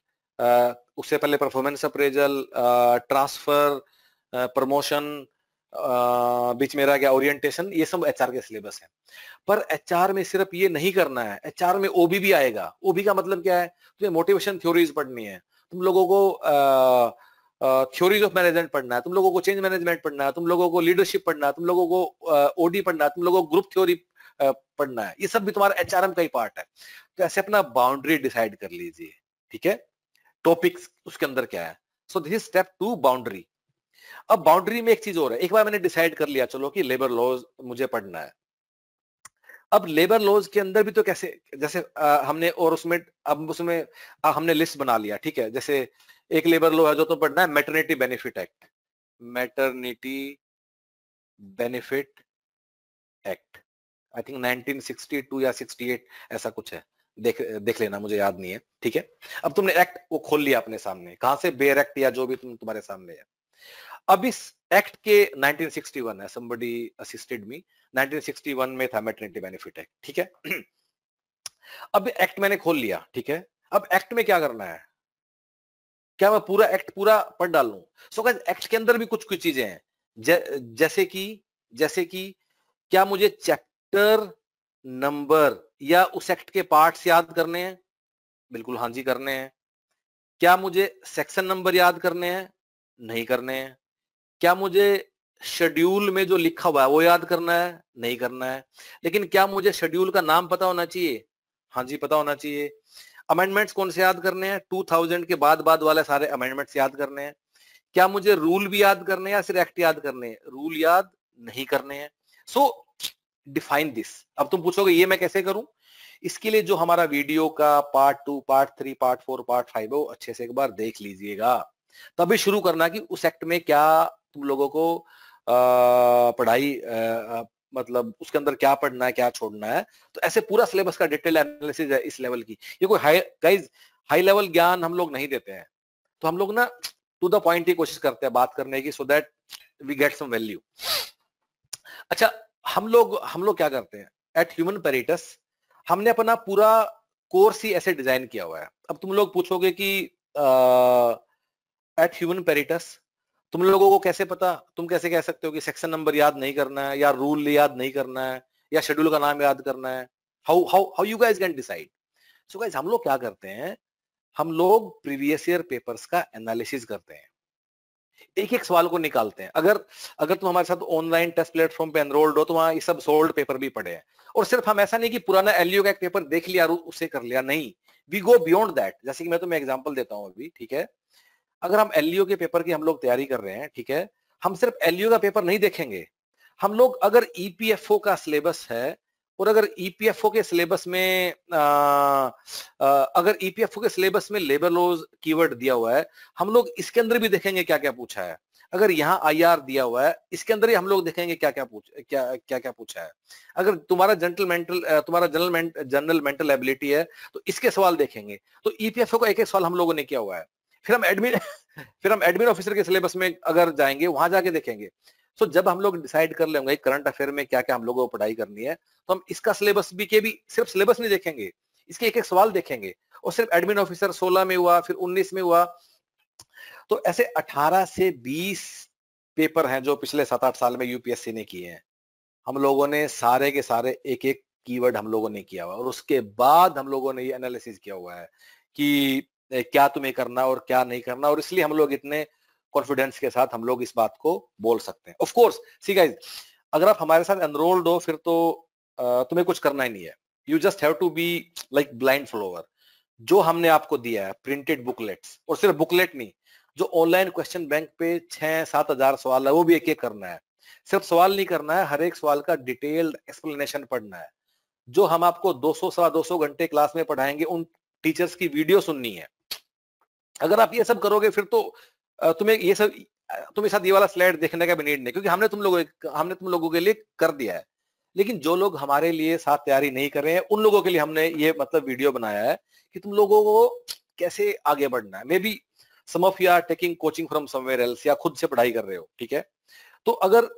उससे पहले परफॉर्मेंस अप्रेजल ट्रांसफर प्रमोशन बीच में रह गया ओरिएंटेशन ये सब एचआर के सिलेबस है पर एचआर में सिर्फ ये नहीं करना है एचआर में ओबी भी आएगा ओबी का मतलब क्या है तुम्हें मोटिवेशन थ्योरीज पढ़नी है तुम लोगों को uh, थ्योरीज ऑफ मैनेजमेंट पढ़ना है तुम लोगों को चेंज मैनेजमेंट पढ़ना है तुम लोगों को लीडरशिप पढ़ना है तुम लोगों को ओडी uh, पढ़ना है तुम लोगों को ग्रुप थ्योरी पढ़ना है ये सब भी तुम्हारा एचआरएम का ही पार्ट है तो ऐसे अपना बाउंड्री डिसाइड कर लीजिए ठीक है टॉपिक्स उसके अंदर क्या है so this is step two boundary अब बाउंड्री में एक चीज और है एक बार मैंने डिसाइड कर लिया चलो कि लेबर लॉज मुझे पढ़ना है अब लेबर लॉज के अंदर भी तो कैसे जैसे आ, हमने और उसमें अब उसमें आ, हमने लिस्ट बना लिया ठीक है जैसे एक लेबर लो है जो तो पढ़ना है maternity benefit act maternity benefit act I think 1962 या 68 ऐसा कुछ है देख देख लेना मुझे याद नहीं है ठीक है अब तुमने एक्ट वो खोल लिया अपने सामने कहां से बेयर एक्ट या जो भी तुम तुम्हारे सामने है अब इस एक्ट के 1961 है समबडी असिस्टेड मी 1961 में था मैटरनिटी बेनिफिट एक्ट ठीक है अब एक्ट मैंने खोल लिया ठीक है अब एक्ट में क्या करना है क्या मैं पूरा एक्ट पूरा पढ़ डालू सो so, एक्ट के अंदर भी कुछ कुछ चीजें हैं ज, जैसे कि जैसे कि क्या मुझे चैप्टर नंबर या उस एक्ट के पार्ट्स याद करने हैं बिल्कुल हाँ जी करने हैं क्या मुझे सेक्शन नंबर याद करने हैं नहीं करने हैं क्या मुझे शेड्यूल में जो लिखा हुआ है वो याद करना है नहीं करना है लेकिन क्या मुझे शेड्यूल का नाम पता होना चाहिए हाँ जी पता होना चाहिए अमेंडमेंट्स कौन से याद करने हैं 2000 के बाद बाद वाले सारे अमेंडमेंट्स याद करने हैं क्या मुझे रूल भी याद करने या सिर्फ एक्ट याद करने हैं रूल याद नहीं करने हैं सो डिफाइन दिस अब तुम पूछोगे ये मैं कैसे करूं इसके लिए जो हमारा वीडियो का part two part three part four part five है वो अच्छे से एक बार देख लीजिएगा तभी शुरू करना कि उस एक्ट में क्या तुम लोगों को आ, पढ़ाई मतलब उसके अंदर क्या पढ़ना है क्या छोड़ना है तो ऐसे पूरा सिलेबस का डिटेल एनालिसिस है इस लेवल की ये कोई हाई गाइज हाई लेवल ज्ञान हम लोग नहीं देते हैं तो हम लोग ना टू द पॉइंट ही कोशिश करते हैं बात करने की so that we get some value अच्छा हम लोग हम लोग क्या करते हैं एट ह्यूमन पेरिटस हमने अपना पूरा कोर्स ही ऐसे डिजाइन किया हुआ है अब तुम लोग पूछोगे कि एट ह्यूमन पेरिटस तुम लोगों को कैसे पता तुम कैसे कह सकते हो कि सेक्शन नंबर याद नहीं करना है या रूल याद नहीं करना है या शेड्यूल का नाम याद करना है how how how you guys can decide so guys हम लोग क्या करते हैं हम लोग प्रीवियस ईयर पेपर्स का एनालिसिस करते हैं एक एक सवाल को निकालते हैं अगर अगर तुम हमारे साथ ऑनलाइन टेस्ट प्लेटफॉर्म पे एनरोल्ड हो तो वहां ये सब सोल्ड पेपर भी पड़े हैं और सिर्फ हम ऐसा नहीं कि पुराना एलियो का एक पेपर देख लिया उसे कर लिया नहीं वी गो बियॉन्ड दैट जैसे कि मैं तुम्हें एग्जाम्पल देता हूं अभी ठीक है अगर हम एल के पेपर की हम लोग तैयारी कर रहे हैं ठीक है हम सिर्फ एल का पेपर नहीं देखेंगे हम लोग अगर ईपीएफओ e का सिलेबस है और अगर ईपीएफओ e के सिलेबस में आ, आ, अगर ईपीएफओ e के सिलेबस में लेबर लॉज कीवर्ड दिया हुआ है हम लोग इसके अंदर भी देखेंगे क्या क्या पूछा है अगर यहाँ आईआर दिया हुआ है इसके अंदर ही हम लोग देखेंगे क्या क्या पूछ क्या क्या क्या पूछा है अगर तुम्हारा जनरल मेंटल तुम्हारा जनरल जनरल मेंटल एबिलिटी है तो इसके सवाल देखेंगे तो ईपीएफओ का एक एक सवाल हम लोगों ने किया हुआ है फिर हम एडमिन फिर हम एडमिन ऑफिसर के सिलेबस में अगर जाएंगे वहां जाके देखेंगे सो so, जब हम लोग डिसाइड कर लेंगे करंट अफेयर में क्या क्या हम लोगों को पढ़ाई करनी है तो हम इसका सिलेबस भी के भी सिर्फ सिलेबस नहीं देखेंगे इसके एक एक सवाल देखेंगे और सिर्फ एडमिन ऑफिसर 16 में हुआ फिर 19 में हुआ तो ऐसे 18 से 20 पेपर हैं जो पिछले सात आठ साल में यूपीएससी ने किए हैं हम लोगों ने सारे के सारे एक एक कीवर्ड हम लोगों ने किया हुआ और उसके बाद हम लोगों ने ये एनालिसिस किया हुआ है कि क्या तुम्हें करना और क्या नहीं करना और इसलिए हम लोग इतने कॉन्फिडेंस के साथ हम लोग इस बात को बोल सकते हैं ऑफकोर्स सी गाइज अगर आप हमारे साथ एनरोल्ड हो फिर तो तुम्हें कुछ करना ही नहीं है you just have to be like blind follower जो हमने आपको दिया है प्रिंटेड बुकलेट्स और सिर्फ बुकलेट नहीं जो ऑनलाइन क्वेश्चन बैंक पे छह सात हजार सवाल है वो भी एक एक करना है सिर्फ सवाल नहीं करना है हर एक सवाल का डिटेल्ड एक्सप्लेनेशन पढ़ना है जो हम आपको 200 सवा दो घंटे क्लास में पढ़ाएंगे उन टीचर्स की वीडियो सुननी है अगर आप ये सब करोगे फिर तो तुम्हें ये सब तुम्हें साथ ये वाला स्लाइड देखने का भी नीड नहीं क्योंकि हमने तुम लोगों हमने तुम लोगों के लिए कर दिया है लेकिन जो लोग हमारे लिए साथ तैयारी नहीं कर रहे हैं उन लोगों के लिए हमने ये मतलब वीडियो बनाया है कि तुम लोगों को कैसे आगे बढ़ना है maybe some of you are taking coaching from somewhere else या खुद से पढ़ाई कर रहे हो ठीक है तो अगर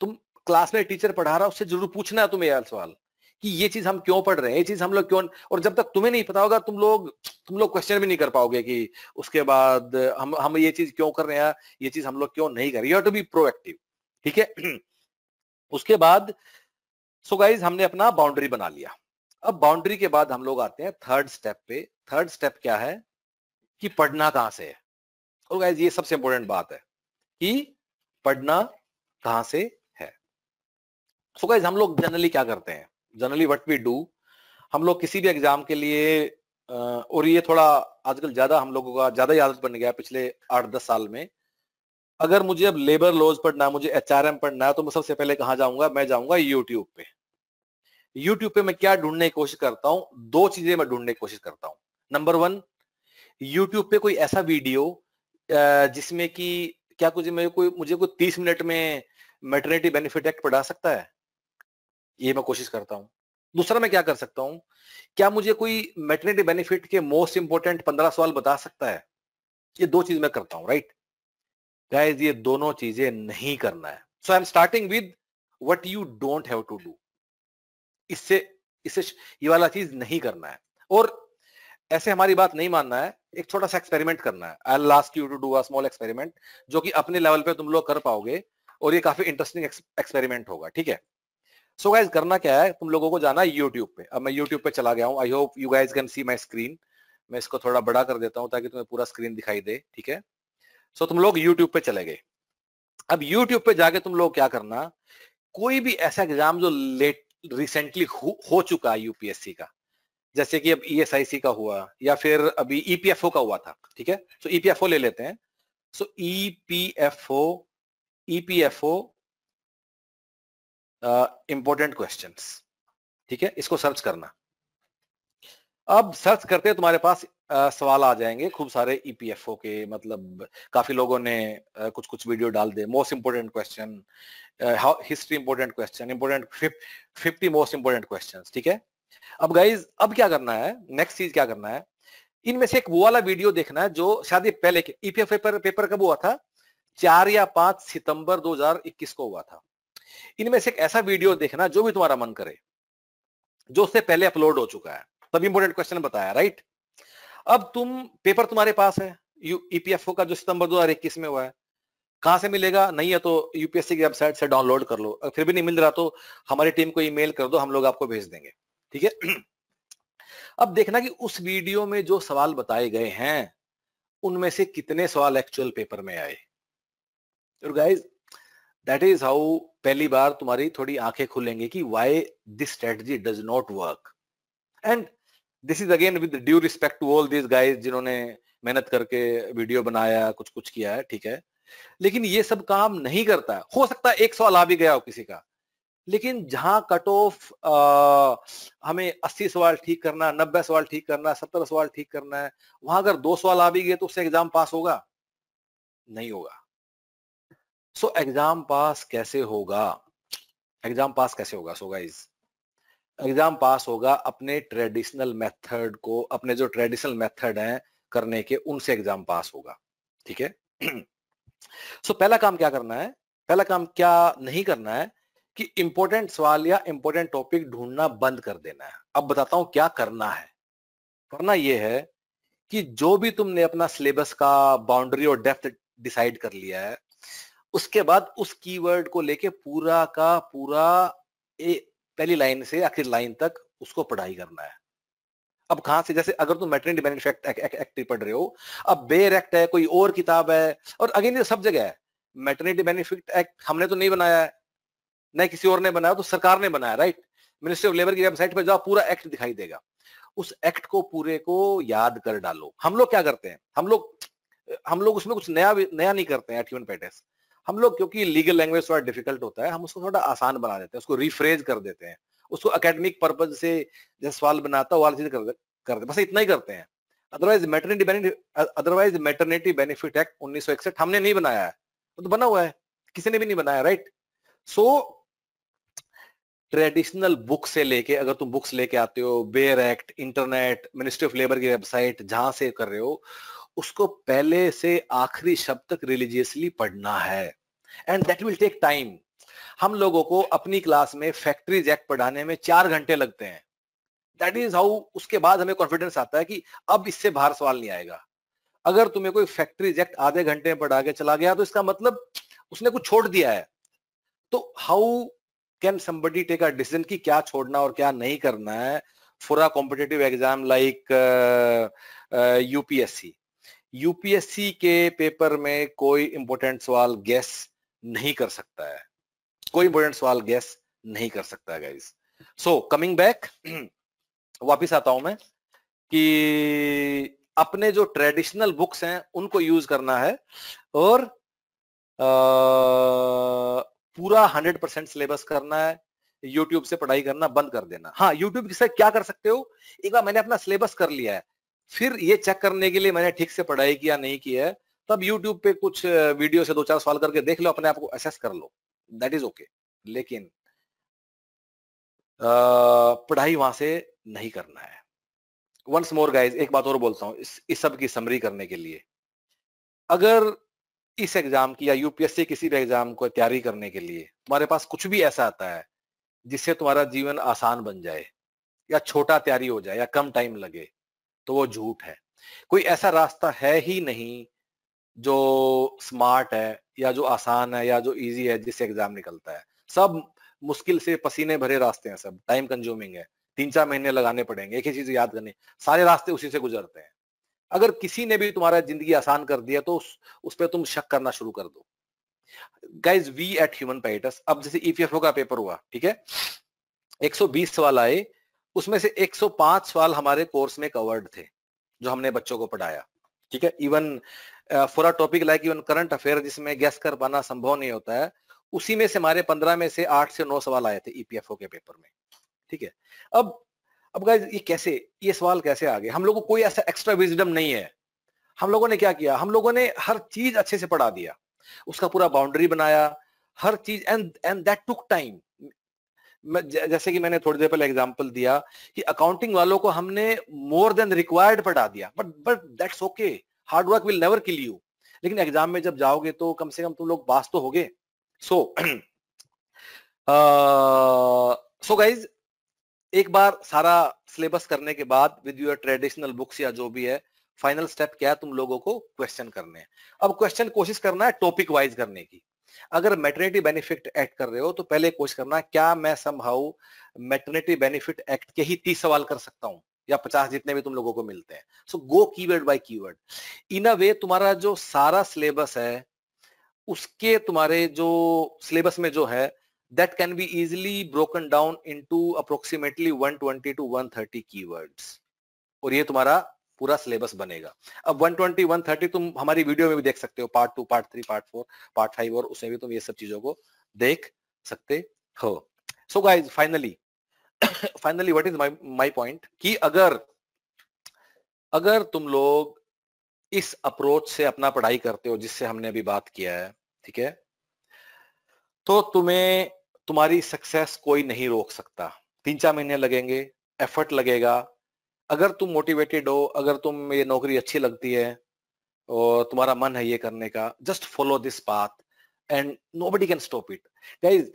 तुम क्लास में टीचर पढ़ा रहा उससे जरूर पूछना है तुम्हें यार सवाल कि ये चीज हम क्यों पढ़ रहे हैं ये चीज हम लोग क्यों और जब तक तुम्हें नहीं पता होगा तुम लोग तुम लोग क्वेश्चन भी नहीं कर पाओगे कि उसके बाद हम हम ये चीज क्यों कर रहे हैं ये चीज हम लोग क्यों नहीं कर रहे यू टू बी प्रोएक्टिव ठीक है उसके बाद सो गाइज हमने अपना बाउंड्री बना लिया अब बाउंड्री के बाद हम लोग आते हैं थर्ड स्टेप पे थर्ड स्टेप क्या है कि पढ़ना कहां से है और गाइज ये सबसे इंपॉर्टेंट बात है कि पढ़ना कहां से है सो so गाइज हम लोग जनरली क्या करते हैं जनरली वट वी डू हम लोग किसी भी एग्जाम के लिए और ये थोड़ा आजकल ज्यादा हम लोगों का ज्यादा आदत बन गया पिछले आठ दस साल में अगर मुझे अब लेबर लॉज पढ़ना है मुझे एच पढ़ना है तो मैं सबसे पहले कहाँ जाऊंगा मैं जाऊंगा यूट्यूब पे यूट्यूब पे मैं क्या ढूंढने की कोशिश करता हूँ दो चीजें मैं ढूंढने की कोशिश करता हूँ नंबर वन यूट्यूब पे कोई ऐसा वीडियो जिसमें कि क्या कुछ कोई मुझे कोई तीस मिनट में मेटर्निटी बेनिफिट एक्ट पढ़ा सकता है ये मैं कोशिश करता हूँ दूसरा मैं क्या कर सकता हूँ क्या मुझे कोई मेटर्निटी बेनिफिट के मोस्ट इंपोर्टेंट पंद्रह सवाल बता सकता है ये दो चीज मैं करता हूँ राइट गाइज ये दोनों चीजें नहीं करना है so I'm starting with what you don't have to do इससे इससे ये वाला चीज नहीं करना है और ऐसे हमारी बात नहीं मानना है एक छोटा सा एक्सपेरिमेंट करना है I last you to do a small experiment जो कि अपने लेवल पे तुम लोग कर पाओगे और ये काफी इंटरेस्टिंग एक्सपेरिमेंट होगा ठीक है सो so गाइज करना क्या है तुम लोगों को जाना है यूट्यूब पे अब मैं यूट्यूब पे चला गया हूँ I hope you guys can see my screen मैं इसको थोड़ा बड़ा कर देता हूँ ताकि तुम्हें पूरा स्क्रीन दिखाई दे ठीक है सो so, तुम लोग यूट्यूब पे चले गए अब यूट्यूब पे जाके तुम लोग क्या करना कोई भी ऐसा एग्जाम जो लेट रिसेंटली हो, हो चुका है यूपीएससी का जैसे कि अब ईएसआईसी e का हुआ या फिर अभी ईपीएफओ e का हुआ था ठीक है सो so, ईपीएफओ e ले लेते हैं so F O important question ठीक है इसको सर्च करना अब सर्च करते तुम्हारे पास आ, सवाल आ जाएंगे खूब सारे ईपीएफओ e के मतलब काफी लोगों ने आ, कुछ कुछ वीडियो डाल दे most important question history important question important fifty most important question ठीक है अब गाइज अब क्या करना है नेक्स्ट चीज क्या करना है इनमें से एक वो वाला वीडियो देखना है जो शायद पहले के ईपीएफ पेपर पेपर कब हुआ था चार या पांच सितंबर 2021 को हुआ था इनमें से एक ऐसा वीडियो देखना जो भी तुम्हारा मन करे जो उससे पहले अपलोड हो चुका है तभी इंपोर्टेंट क्वेश्चन बताया राइट अब तुम पेपर तुम्हारे पास है यू ईपीएफओ e का जो सितंबर दो में हुआ है कहां से मिलेगा नहीं है तो यूपीएससी की वेबसाइट से डाउनलोड कर लो फिर भी नहीं मिल रहा तो हमारी टीम को ईमेल कर दो हम लोग आपको भेज देंगे ठीक है अब देखना कि उस वीडियो में जो सवाल बताए गए हैं उनमें से कितने सवाल एक्चुअल पेपर में आए और गाइज दैट इज हाउ पहली बार तुम्हारी थोड़ी आंखें खुलेंगी कि why this strategy does not work and this is again with due respect to all this guys जिन्होंने मेहनत करके वीडियो बनाया कुछ कुछ किया है ठीक है लेकिन ये सब काम नहीं करता हो सकता है एक सवाल आ भी गया हो किसी का लेकिन जहां कट ऑफ हमें 80 सवाल ठीक करना 90 सवाल ठीक करना 70 सवाल ठीक करना है वहां अगर दो सवाल आ भी गए तो उससे एग्जाम पास होगा नहीं होगा सो एग्जाम पास कैसे होगा एग्जाम पास कैसे होगा सो गाइज एग्जाम पास होगा अपने ट्रेडिशनल मेथड को अपने जो ट्रेडिशनल मेथड हैं करने के उनसे एग्जाम पास होगा ठीक है सो so, पहला काम क्या करना है पहला काम क्या नहीं करना है कि इंपॉर्टेंट सवाल या इंपॉर्टेंट टॉपिक ढूंढना बंद कर देना है अब बताता हूं क्या करना है करना यह है कि जो भी तुमने अपना सिलेबस का बाउंड्री और डेप्थ डिसाइड कर लिया है उसके बाद उस कीवर्ड को लेके पूरा का पूरा ए, पहली लाइन से आखिर लाइन तक उसको पढ़ाई करना है अब कहां से जैसे अगर तुम मैटरनिटी बेनिफिट एक्ट, पढ़ रहे हो अब बेर एक्ट है कोई और किताब है और अगेन ये सब जगह है मेटर्निटी बेनिफिट एक्ट हमने तो नहीं बनाया है न किसी और ने बनाया तो सरकार ने बनाया राइट मिनिस्ट्री ऑफ लेबर की वेबसाइट पर जाओ पूरा एक्ट दिखाई देगा उस एक्ट को पूरे को याद कर डालो हम लोग क्या करते हैं हम लोग हम लोग उसमें कुछ नया नया नहीं करते हैं एट ह्यूमन पेटेस हम लोग क्योंकि लीगल लैंग्वेज थोड़ा डिफिकल्ट होता है हम उसको थोड़ा आसान बना देते हैं उसको रिफ्रेज कर देते हैं उसको अकेडमिक पर्पज से जैसे सवाल बनाता वाली चीज कर देते बस इतना ही करते हैं otherwise maternity otherwise maternity benefit act उन्नीस हमने नहीं बनाया है वो तो बना हुआ है किसी ने भी नहीं बनाया राइट सो ट्रेडिशनल बुक से लेके अगर तुम बुक्स लेके आते हो bare act internet ministry of labour की वेबसाइट जहां से कर रहे हो उसको पहले से आखिरी शब्द तक रिलीजियसली पढ़ना है and that will take time हम लोगों को अपनी क्लास में फैक्ट्री जैक पढ़ाने में चार घंटे लगते हैं दैट इज हाउ उसके बाद हमें कॉन्फिडेंस आता है कि अब इससे बाहर सवाल नहीं आएगा अगर तुम्हें कोई फैक्ट्री जैक्ट आधे घंटे में पढ़ा के चला गया तो इसका मतलब उसने कुछ छोड़ दिया है तो how can somebody take a decision कि क्या छोड़ना और क्या नहीं करना है for a competitive exam like UPSC UPSC के पेपर में कोई इंपोर्टेंट सवाल गैस नहीं कर सकता है कोई इंपोर्टेंट सवाल गैस नहीं कर सकता है सो कमिंग बैक वापिस आता हूं मैं कि अपने जो ट्रेडिशनल बुक्स हैं उनको यूज करना है और आ, पूरा 100 परसेंट सिलेबस करना है यूट्यूब से पढ़ाई करना बंद कर देना हाँ यूट्यूब से क्या कर सकते हो एक बार मैंने अपना सिलेबस कर लिया है फिर ये चेक करने के लिए मैंने ठीक से पढ़ाई किया नहीं किया है तब यूट्यूब पे कुछ वीडियो से दो चार सवाल करके देख लो अपने आप को असेस कर लो दैट इज ओके लेकिन पढ़ाई वहां से नहीं करना है वंस मोर गाइज एक बात और बोलता हूँ इस, इस सब की समरी करने के लिए अगर इस एग्जाम की या यूपीएससी किसी भी एग्जाम को तैयारी करने के लिए तुम्हारे पास कुछ भी ऐसा आता है जिससे तुम्हारा जीवन आसान बन जाए या छोटा तैयारी हो जाए या कम टाइम लगे तो वो झूठ है कोई ऐसा रास्ता है ही नहीं जो स्मार्ट है या जो आसान है या जो इजी है जिससे एग्जाम निकलता है सब मुश्किल से पसीने भरे रास्ते हैं सब टाइम कंज्यूमिंग है तीन चार महीने लगाने पड़ेंगे एक ही चीज याद करनी सारे रास्ते उसी से गुजरते हैं अगर किसी ने भी तुम्हारा जिंदगी आसान कर दिया तो उस, उस पर तुम शक करना शुरू कर दो गाइज वी एट ह्यूमन पैटस अब जैसे ईपीएफओ e का पेपर हुआ ठीक है 120 सवाल आए उसमें से 105 सवाल हमारे कोर्स में कवर्ड थे जो हमने बच्चों को पढ़ाया ठीक है even for topic like even current affair जिसमें गैस कर पाना संभव नहीं होता है उसी में से हमारे पंद्रह में से आठ से नौ सवाल आए थे ईपीएफओ e के पेपर में ठीक है अब अब ये कैसे ये सवाल कैसे आ गए हम लोगों को कोई ऐसा एक्स्ट्रा विजडम नहीं है हम लोगों ने क्या किया हम लोगों ने हर चीज अच्छे से पढ़ा दिया उसका पूरा बाउंड्री बनाया हर चीज and and that took time जैसे कि मैंने थोड़ी देर पहले एग्जांपल दिया कि अकाउंटिंग वालों को हमने मोर देन रिक्वायर्ड पढ़ा दिया but but that's okay hard work will never kill you लेकिन एग्जाम में जब जाओगे तो कम से कम तुम लोग बास तो हो गए सो सो गाइज एक बार सारा सिलेबस करने के बाद विद योर ट्रेडिशनल बुक्स या जो भी है फाइनल स्टेप क्या है तुम लोगों को क्वेश्चन करने हैं अब क्वेश्चन कोशिश करना है टॉपिक वाइज करने की अगर मेटर्निटी बेनिफिट एक्ट कर रहे हो तो पहले कोशिश करना क्या मैं समहाउ मेटर्निटी बेनिफिट एक्ट के ही तीस सवाल कर सकता हूं या पचास जितने भी तुम लोगों को मिलते हैं so go keyword by keyword in a way तुम्हारा जो सारा सिलेबस है उसके तुम्हारे जो सिलेबस में जो है that can be easily broken down into approximately 120 to 130 keywords और ये तुम्हारा पूरा सिलेबस बनेगा अब 120, 130 तुम हमारी वीडियो में भी देख सकते हो part two part three part four part five और उसमें भी तुम ये सब चीजों को देख सकते हो so guys finally finally what is my my point कि अगर अगर तुम लोग इस अप्रोच से अपना पढ़ाई करते हो जिससे हमने अभी बात किया है ठीक है तो तुम्हें तुम्हारी सक्सेस कोई नहीं रोक सकता तीन चार महीने लगेंगे एफर्ट लगेगा अगर तुम मोटिवेटेड हो अगर तुम ये नौकरी अच्छी लगती है और तुम्हारा मन है ये करने का just follow this path nobody can stop it guys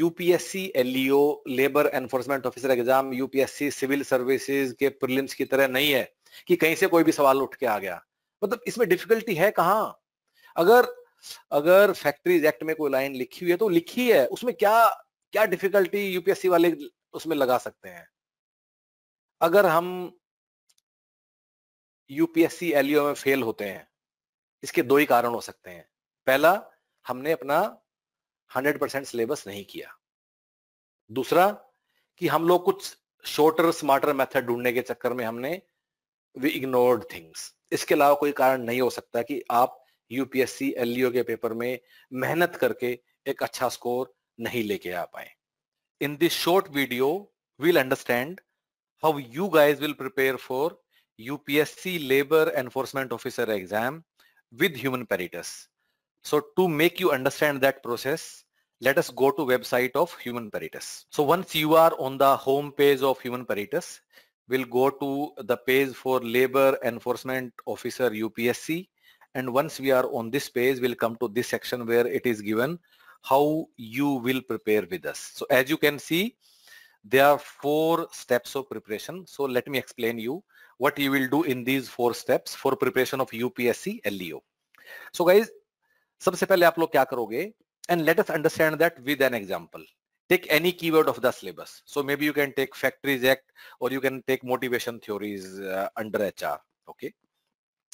UPSC L LEO labour enforcement officer exam UPSC civil services के प्रिलिम्स की तरह नहीं है कि कहीं से कोई भी सवाल उठ के आ गया मतलब इसमें डिफिकल्टी है कहाँ अगर अगर फैक्ट्रीज एक्ट में कोई लाइन लिखी हुई है तो लिखी है उसमें क्या क्या डिफिकल्टी यूपीएससी वाले उसमें लगा सकते हैं अगर हम यूपीएससी एलईओ में फेल होते हैं इसके दो ही हम्म। कारण हो सकते हैं पहला हमने अपना 100 परसेंट सिलेबस नहीं किया दूसरा कि हम लोग कुछ शॉर्टर स्मार्टर मेथड ढूंढने के चक्कर में हमने वी इग्नोर्ड थिंग्स इसके अलावा कोई कारण नहीं हो सकता कि आप यूपीएससी एलईओ के पेपर में मेहनत करके एक अच्छा स्कोर नहीं लेके आ पाए in this short video will understand how you guys will prepare for UPSC Labor Enforcement Officer exam with human peritus. So to make you understand that process, let us go to website of human peritus. So once you are on the home page of human peritus, we'll go to the page for Labor Enforcement Officer UPSC and once we are on this page we'll come to this section where it is given how you will prepare with us so as you can see there are four steps of preparation so let me explain you what you will do in these four steps for preparation of UPSC LEO. So guys, सबसे पहले आप लोग क्या करोगे and let us understand that with an example. Take any keyword of the syllabus. So maybe you can take Factories Act or you can take motivation theories uh, under HR. Okay.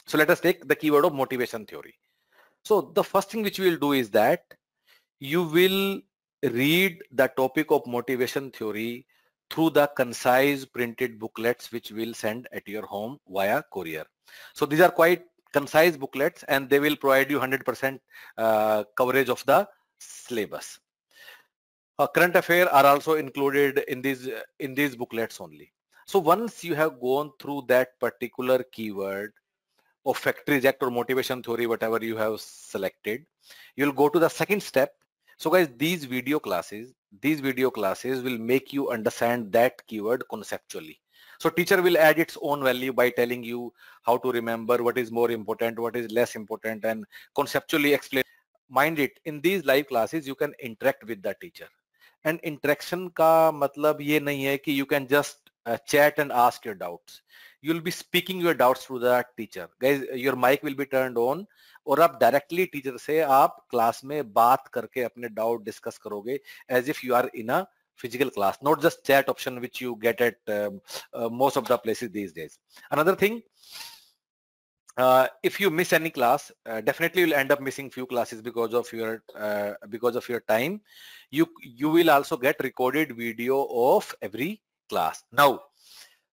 So let us take the keyword of motivation theory. So the first thing which we will do is that you will read the topic of motivation theory through the concise printed booklets which we'll send at your home via courier. So these are quite concise booklets and they will provide you 100% uh, coverage of the syllabus. Uh, current affairs are also included in these in these booklets only. So once you have gone through that particular keyword or factory reject or motivation theory, whatever you have selected, you'll go to the second step. So guys, these video classes, these video classes will make you understand that keyword conceptually. So teacher will add its own value by telling you how to remember what is more important, what is less important and conceptually explain. Mind it, in these live classes you can interact with the teacher. And interaction ka matlab ye nahi hai ki you can just uh, chat and ask your doubts. You'll be speaking your doubts to the teacher. Guys, your mic will be turned on और आप directly teacher से आप class में बात करके अपने doubt discuss करोगे as if you are in a physical class not just chat option which you get at um, uh, most of the places these days another thing uh, if you miss any class uh, definitely you'll end up missing few classes because of your uh, because of your time you you will also get recorded video of every class now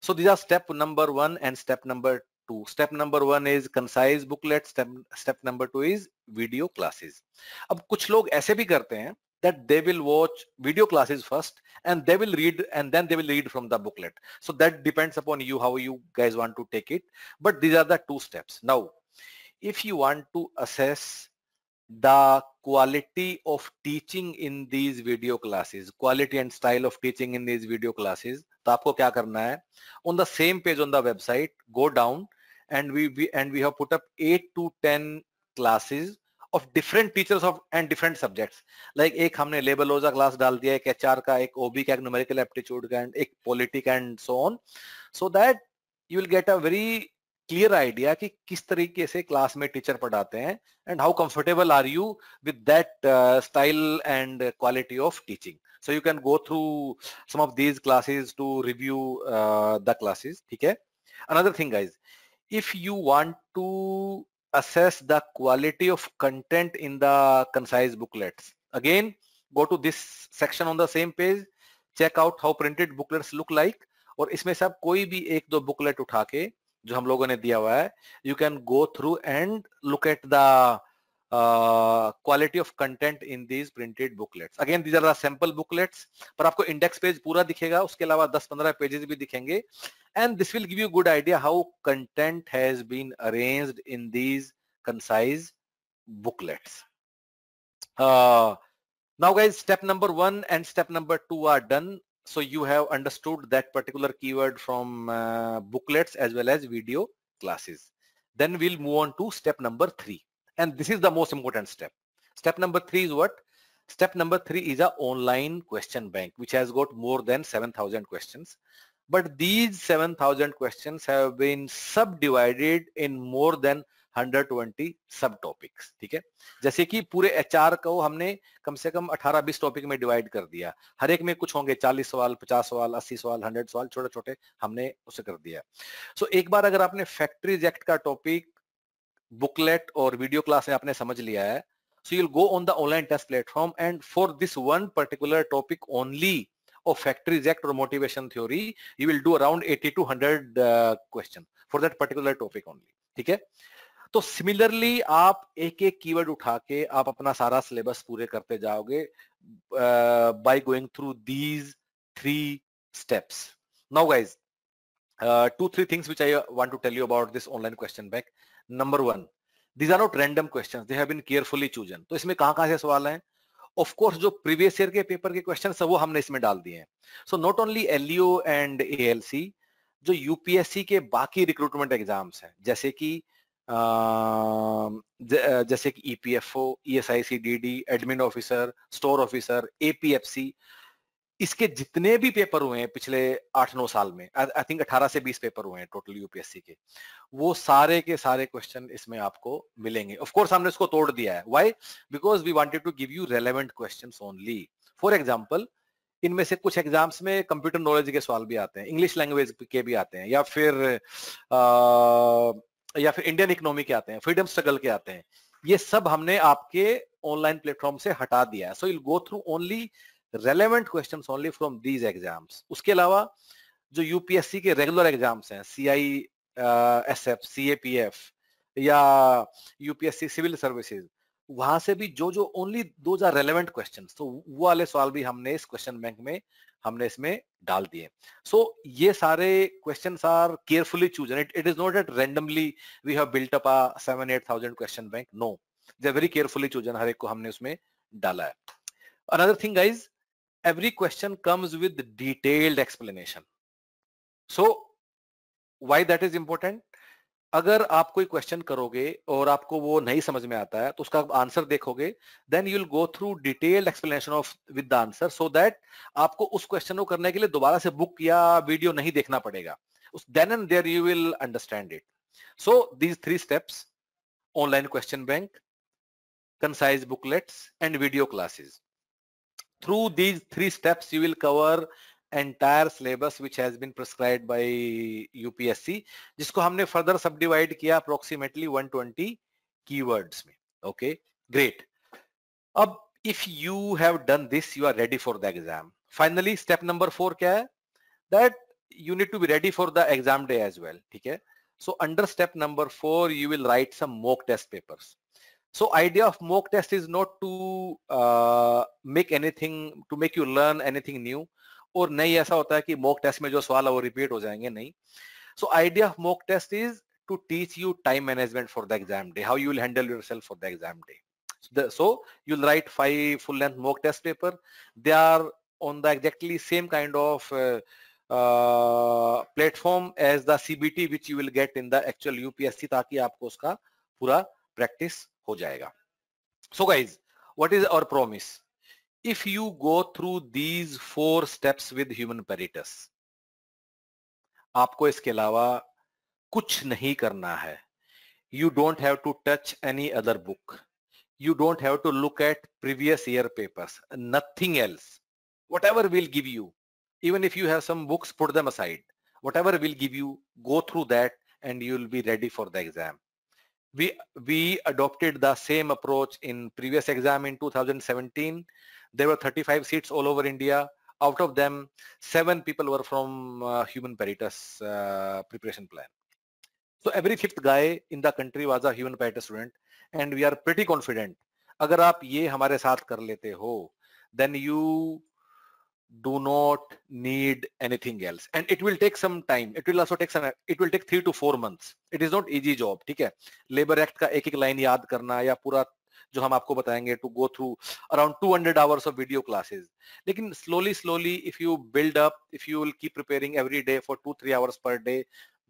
so these are step number one and step number two. Step number one is concise booklet. Step, step number two is video classes. अब कुछ लोग ऐसे भी करते हैं that they will watch video classes first and they will read and then they will read from the booklet. So that depends upon you how you guys want to take it. But these are the two steps. Now, if you want to assess the quality of teaching in these video classes quality and style of teaching in these video classes to aapko kya karna hai on the same page on the website go down and we, we and we have put up 8 to 10 classes of different teachers of and different subjects like ek humne label लेबलोजा class dal diya एक hr ka ek ob ka ek numerical aptitude ka and ek politic and so on so that you will get a very clear idea कि किस तरीके से class में teacher पढ़ाते हैं and how comfortable are you with that style and quality of teaching so you can go through some of these classes to review the classes ठीक है another thing guys if you want to assess the quality of content in the concise booklets again go to this section on the same page check out how printed booklets look like और इसमें से आप कोई भी एक दो booklet उठा के जो हम लोगों ने दिया हुआ है you can go through and look at the quality of content in these printed booklets again these are sample booklets पर आपको इंडेक्स पेज पूरा दिखेगा उसके अलावा 10-15 पेजेस भी दिखेंगे and this will give you good idea how content has been arranged in these concise booklets now guys step number one and step number two are done so you have understood that particular keyword from uh, booklets as well as video classes then we'll move on to step number three and this is the most important step step number three is what step number three is a online question bank which has got more than 7,000 questions but these 7,000 questions have been subdivided in more than 120 सब topics ठीक है जैसे कि पूरे HR को हमने कम से कम अठारह बीस टॉपिक में डिवाइड कर दिया हर एक में कुछ होंगे चालीस सवाल पचास सवाल अस्सी सवाल हंड्रेड सवाल छोटे छोटे हमने उसे कर दिया सो एक बार अगर आपने फैक्ट्री रिजेक्ट का टॉपिक बुकलेट और वीडियो क्लास में आपने समझ लिया है so you'll go on the online test platform and for this one particular topic only factory reject और motivation theory you will do around eighty to hundred question for that particular topic only ठीक है तो similarly आप एक एक keyword उठा के आप अपना सारा सिलेबस पूरे करते जाओगे by going through these three steps now guys two three things which I want to tell you about this online question bank number one these are not random question they have been carefully chosen तो इसमें कहां कहां से सवाल है of course जो previous year के paper के क्वेश्चन है वो हमने इसमें डाल दिए हैं so not only L and A जो यूपीएससी के बाकी रिक्रूटमेंट एग्जाम्स हैं जैसे कि जैसे कि E P F O E S I C D D admin officer store officer A P F C इसके जितने भी पेपर हुए हैं पिछले आठ नौ साल में आई थिंक अठारह से बीस पेपर हुए हैं टोटल यूपीएससी के वो सारे के सारे क्वेश्चन इसमें आपको मिलेंगे ऑफ कोर्स हमने इसको तोड़ दिया है why because we wanted to give you relevant question only for example इनमें से कुछ एग्जाम्स में कंप्यूटर नॉलेज के सवाल भी आते हैं इंग्लिश लैंग्वेज के भी आते हैं या फिर या फिर इंडियन इकोनॉमी के आते हैं फ्रीडम स्ट्रगल के आते हैं ये सब हमने आपके ऑनलाइन प्लेटफॉर्म से हटा दिया है so you go through only relevant question only from these exams उसके अलावा जो यूपीएससी के रेगुलर एग्जाम्स हैं C I S F C A P F या यूपीएससी सिविल सर्विसेज वहां से भी जो जो ओनली दो आर रेलिवेंट क्वेश्चन तो वो वाले सवाल भी हमने इस क्वेश्चन बैंक में हमने इसमें डाल दिए सो so, ये सारे question are carefully chose it it is not at randomly we have built up a seven eight thousand question bank no they very carefully chosen हर एक को हमने उसमें डाला है another thing guys every question comes with detailed explanation so why that is important अगर आप कोई क्वेश्चन करोगे और आपको वो नहीं समझ में आता है तो उसका आंसर देखोगे then you will go through detailed explanation of with the answer so that आपको उस क्वेश्चन को करने के लिए दोबारा से बुक या वीडियो नहीं देखना पड़ेगा उस then and there you will understand it so these three steps online question bank concise booklets and video classes through these three steps you will cover entire syllabus which has been prescribed by UPSC जिसको हमने further subdivide किया approximately 120 keywords में okay great अब if you have done this you are ready for the exam finally step number four क्या है that you need to be ready for the exam day as well ठीक है so under step number four you will write some mock test papers so idea of mock test is not to uh, make anything to make you learn anything new और नहीं ऐसा होता है कि mock test में जो सवाल है वो रिपीट हो जाएंगे नहीं so idea of mock test is to teach you time management for the exam day how you'll handle yourself for the exam day so you write five full length mock test paper they are on the exactly same kind of platform as the C B T which you will get in the actual UPSC ताकि आपको उसका पूरा practice हो जाएगा so guys what is our promise if you go through these four steps with human peritus you don't have to touch any other book you don't have to look at previous year papers nothing else whatever will give you even if you have some books put them aside whatever will give you go through that and you will be ready for the exam we we adopted the same approach in previous exam in 2017 there were 35 seats all over India. Out of them, seven people were from uh, human Peritus uh, preparation plan. So every fifth guy in the country was a human Peritus student and we are pretty confident. अगर आप ये हमारे साथ कर then you do not need anything else and it will take some time it will also take some it will take 3 to 4 months it is not easy job Okay. labor act ka ek ek line याद karna ya pura जो हम आपको बताएंगे to go through around 200 hundred hours of video classes लेकिन slowly slowly if you build up if you will keep preparing every day for two three hours per day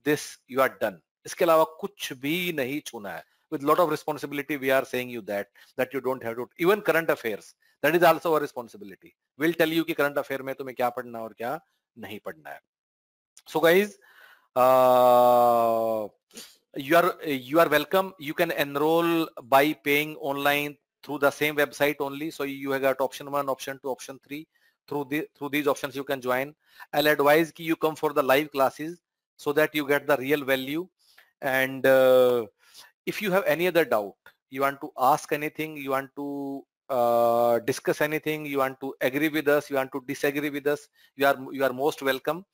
this you are done इसके अलावा कुछ भी नहीं छूना है with lot of responsibility we are saying you that that you don't have to even current affairs that is also a responsibility we'll tell you कि current affair में तुम्हें क्या पढ़ना है और क्या नहीं पढ़ना है so guys uh, you are you are welcome you can enroll by paying online through the same website only so you have got option 1 option 2 option 3 through the through these options you can join I'll advise you come for the live classes so that you get the real value and uh, if you have any other doubt you want to ask anything you want to uh, discuss anything you want to agree with us you want to disagree with us you are you are most welcome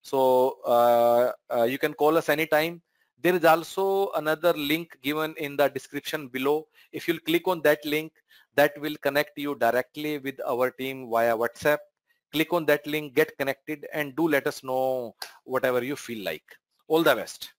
so uh, uh you can call us anytime there is also another link given in the description below if you'll click on that link that will connect you directly with our team via whatsapp click on that link get connected and do let us know whatever you feel like all the best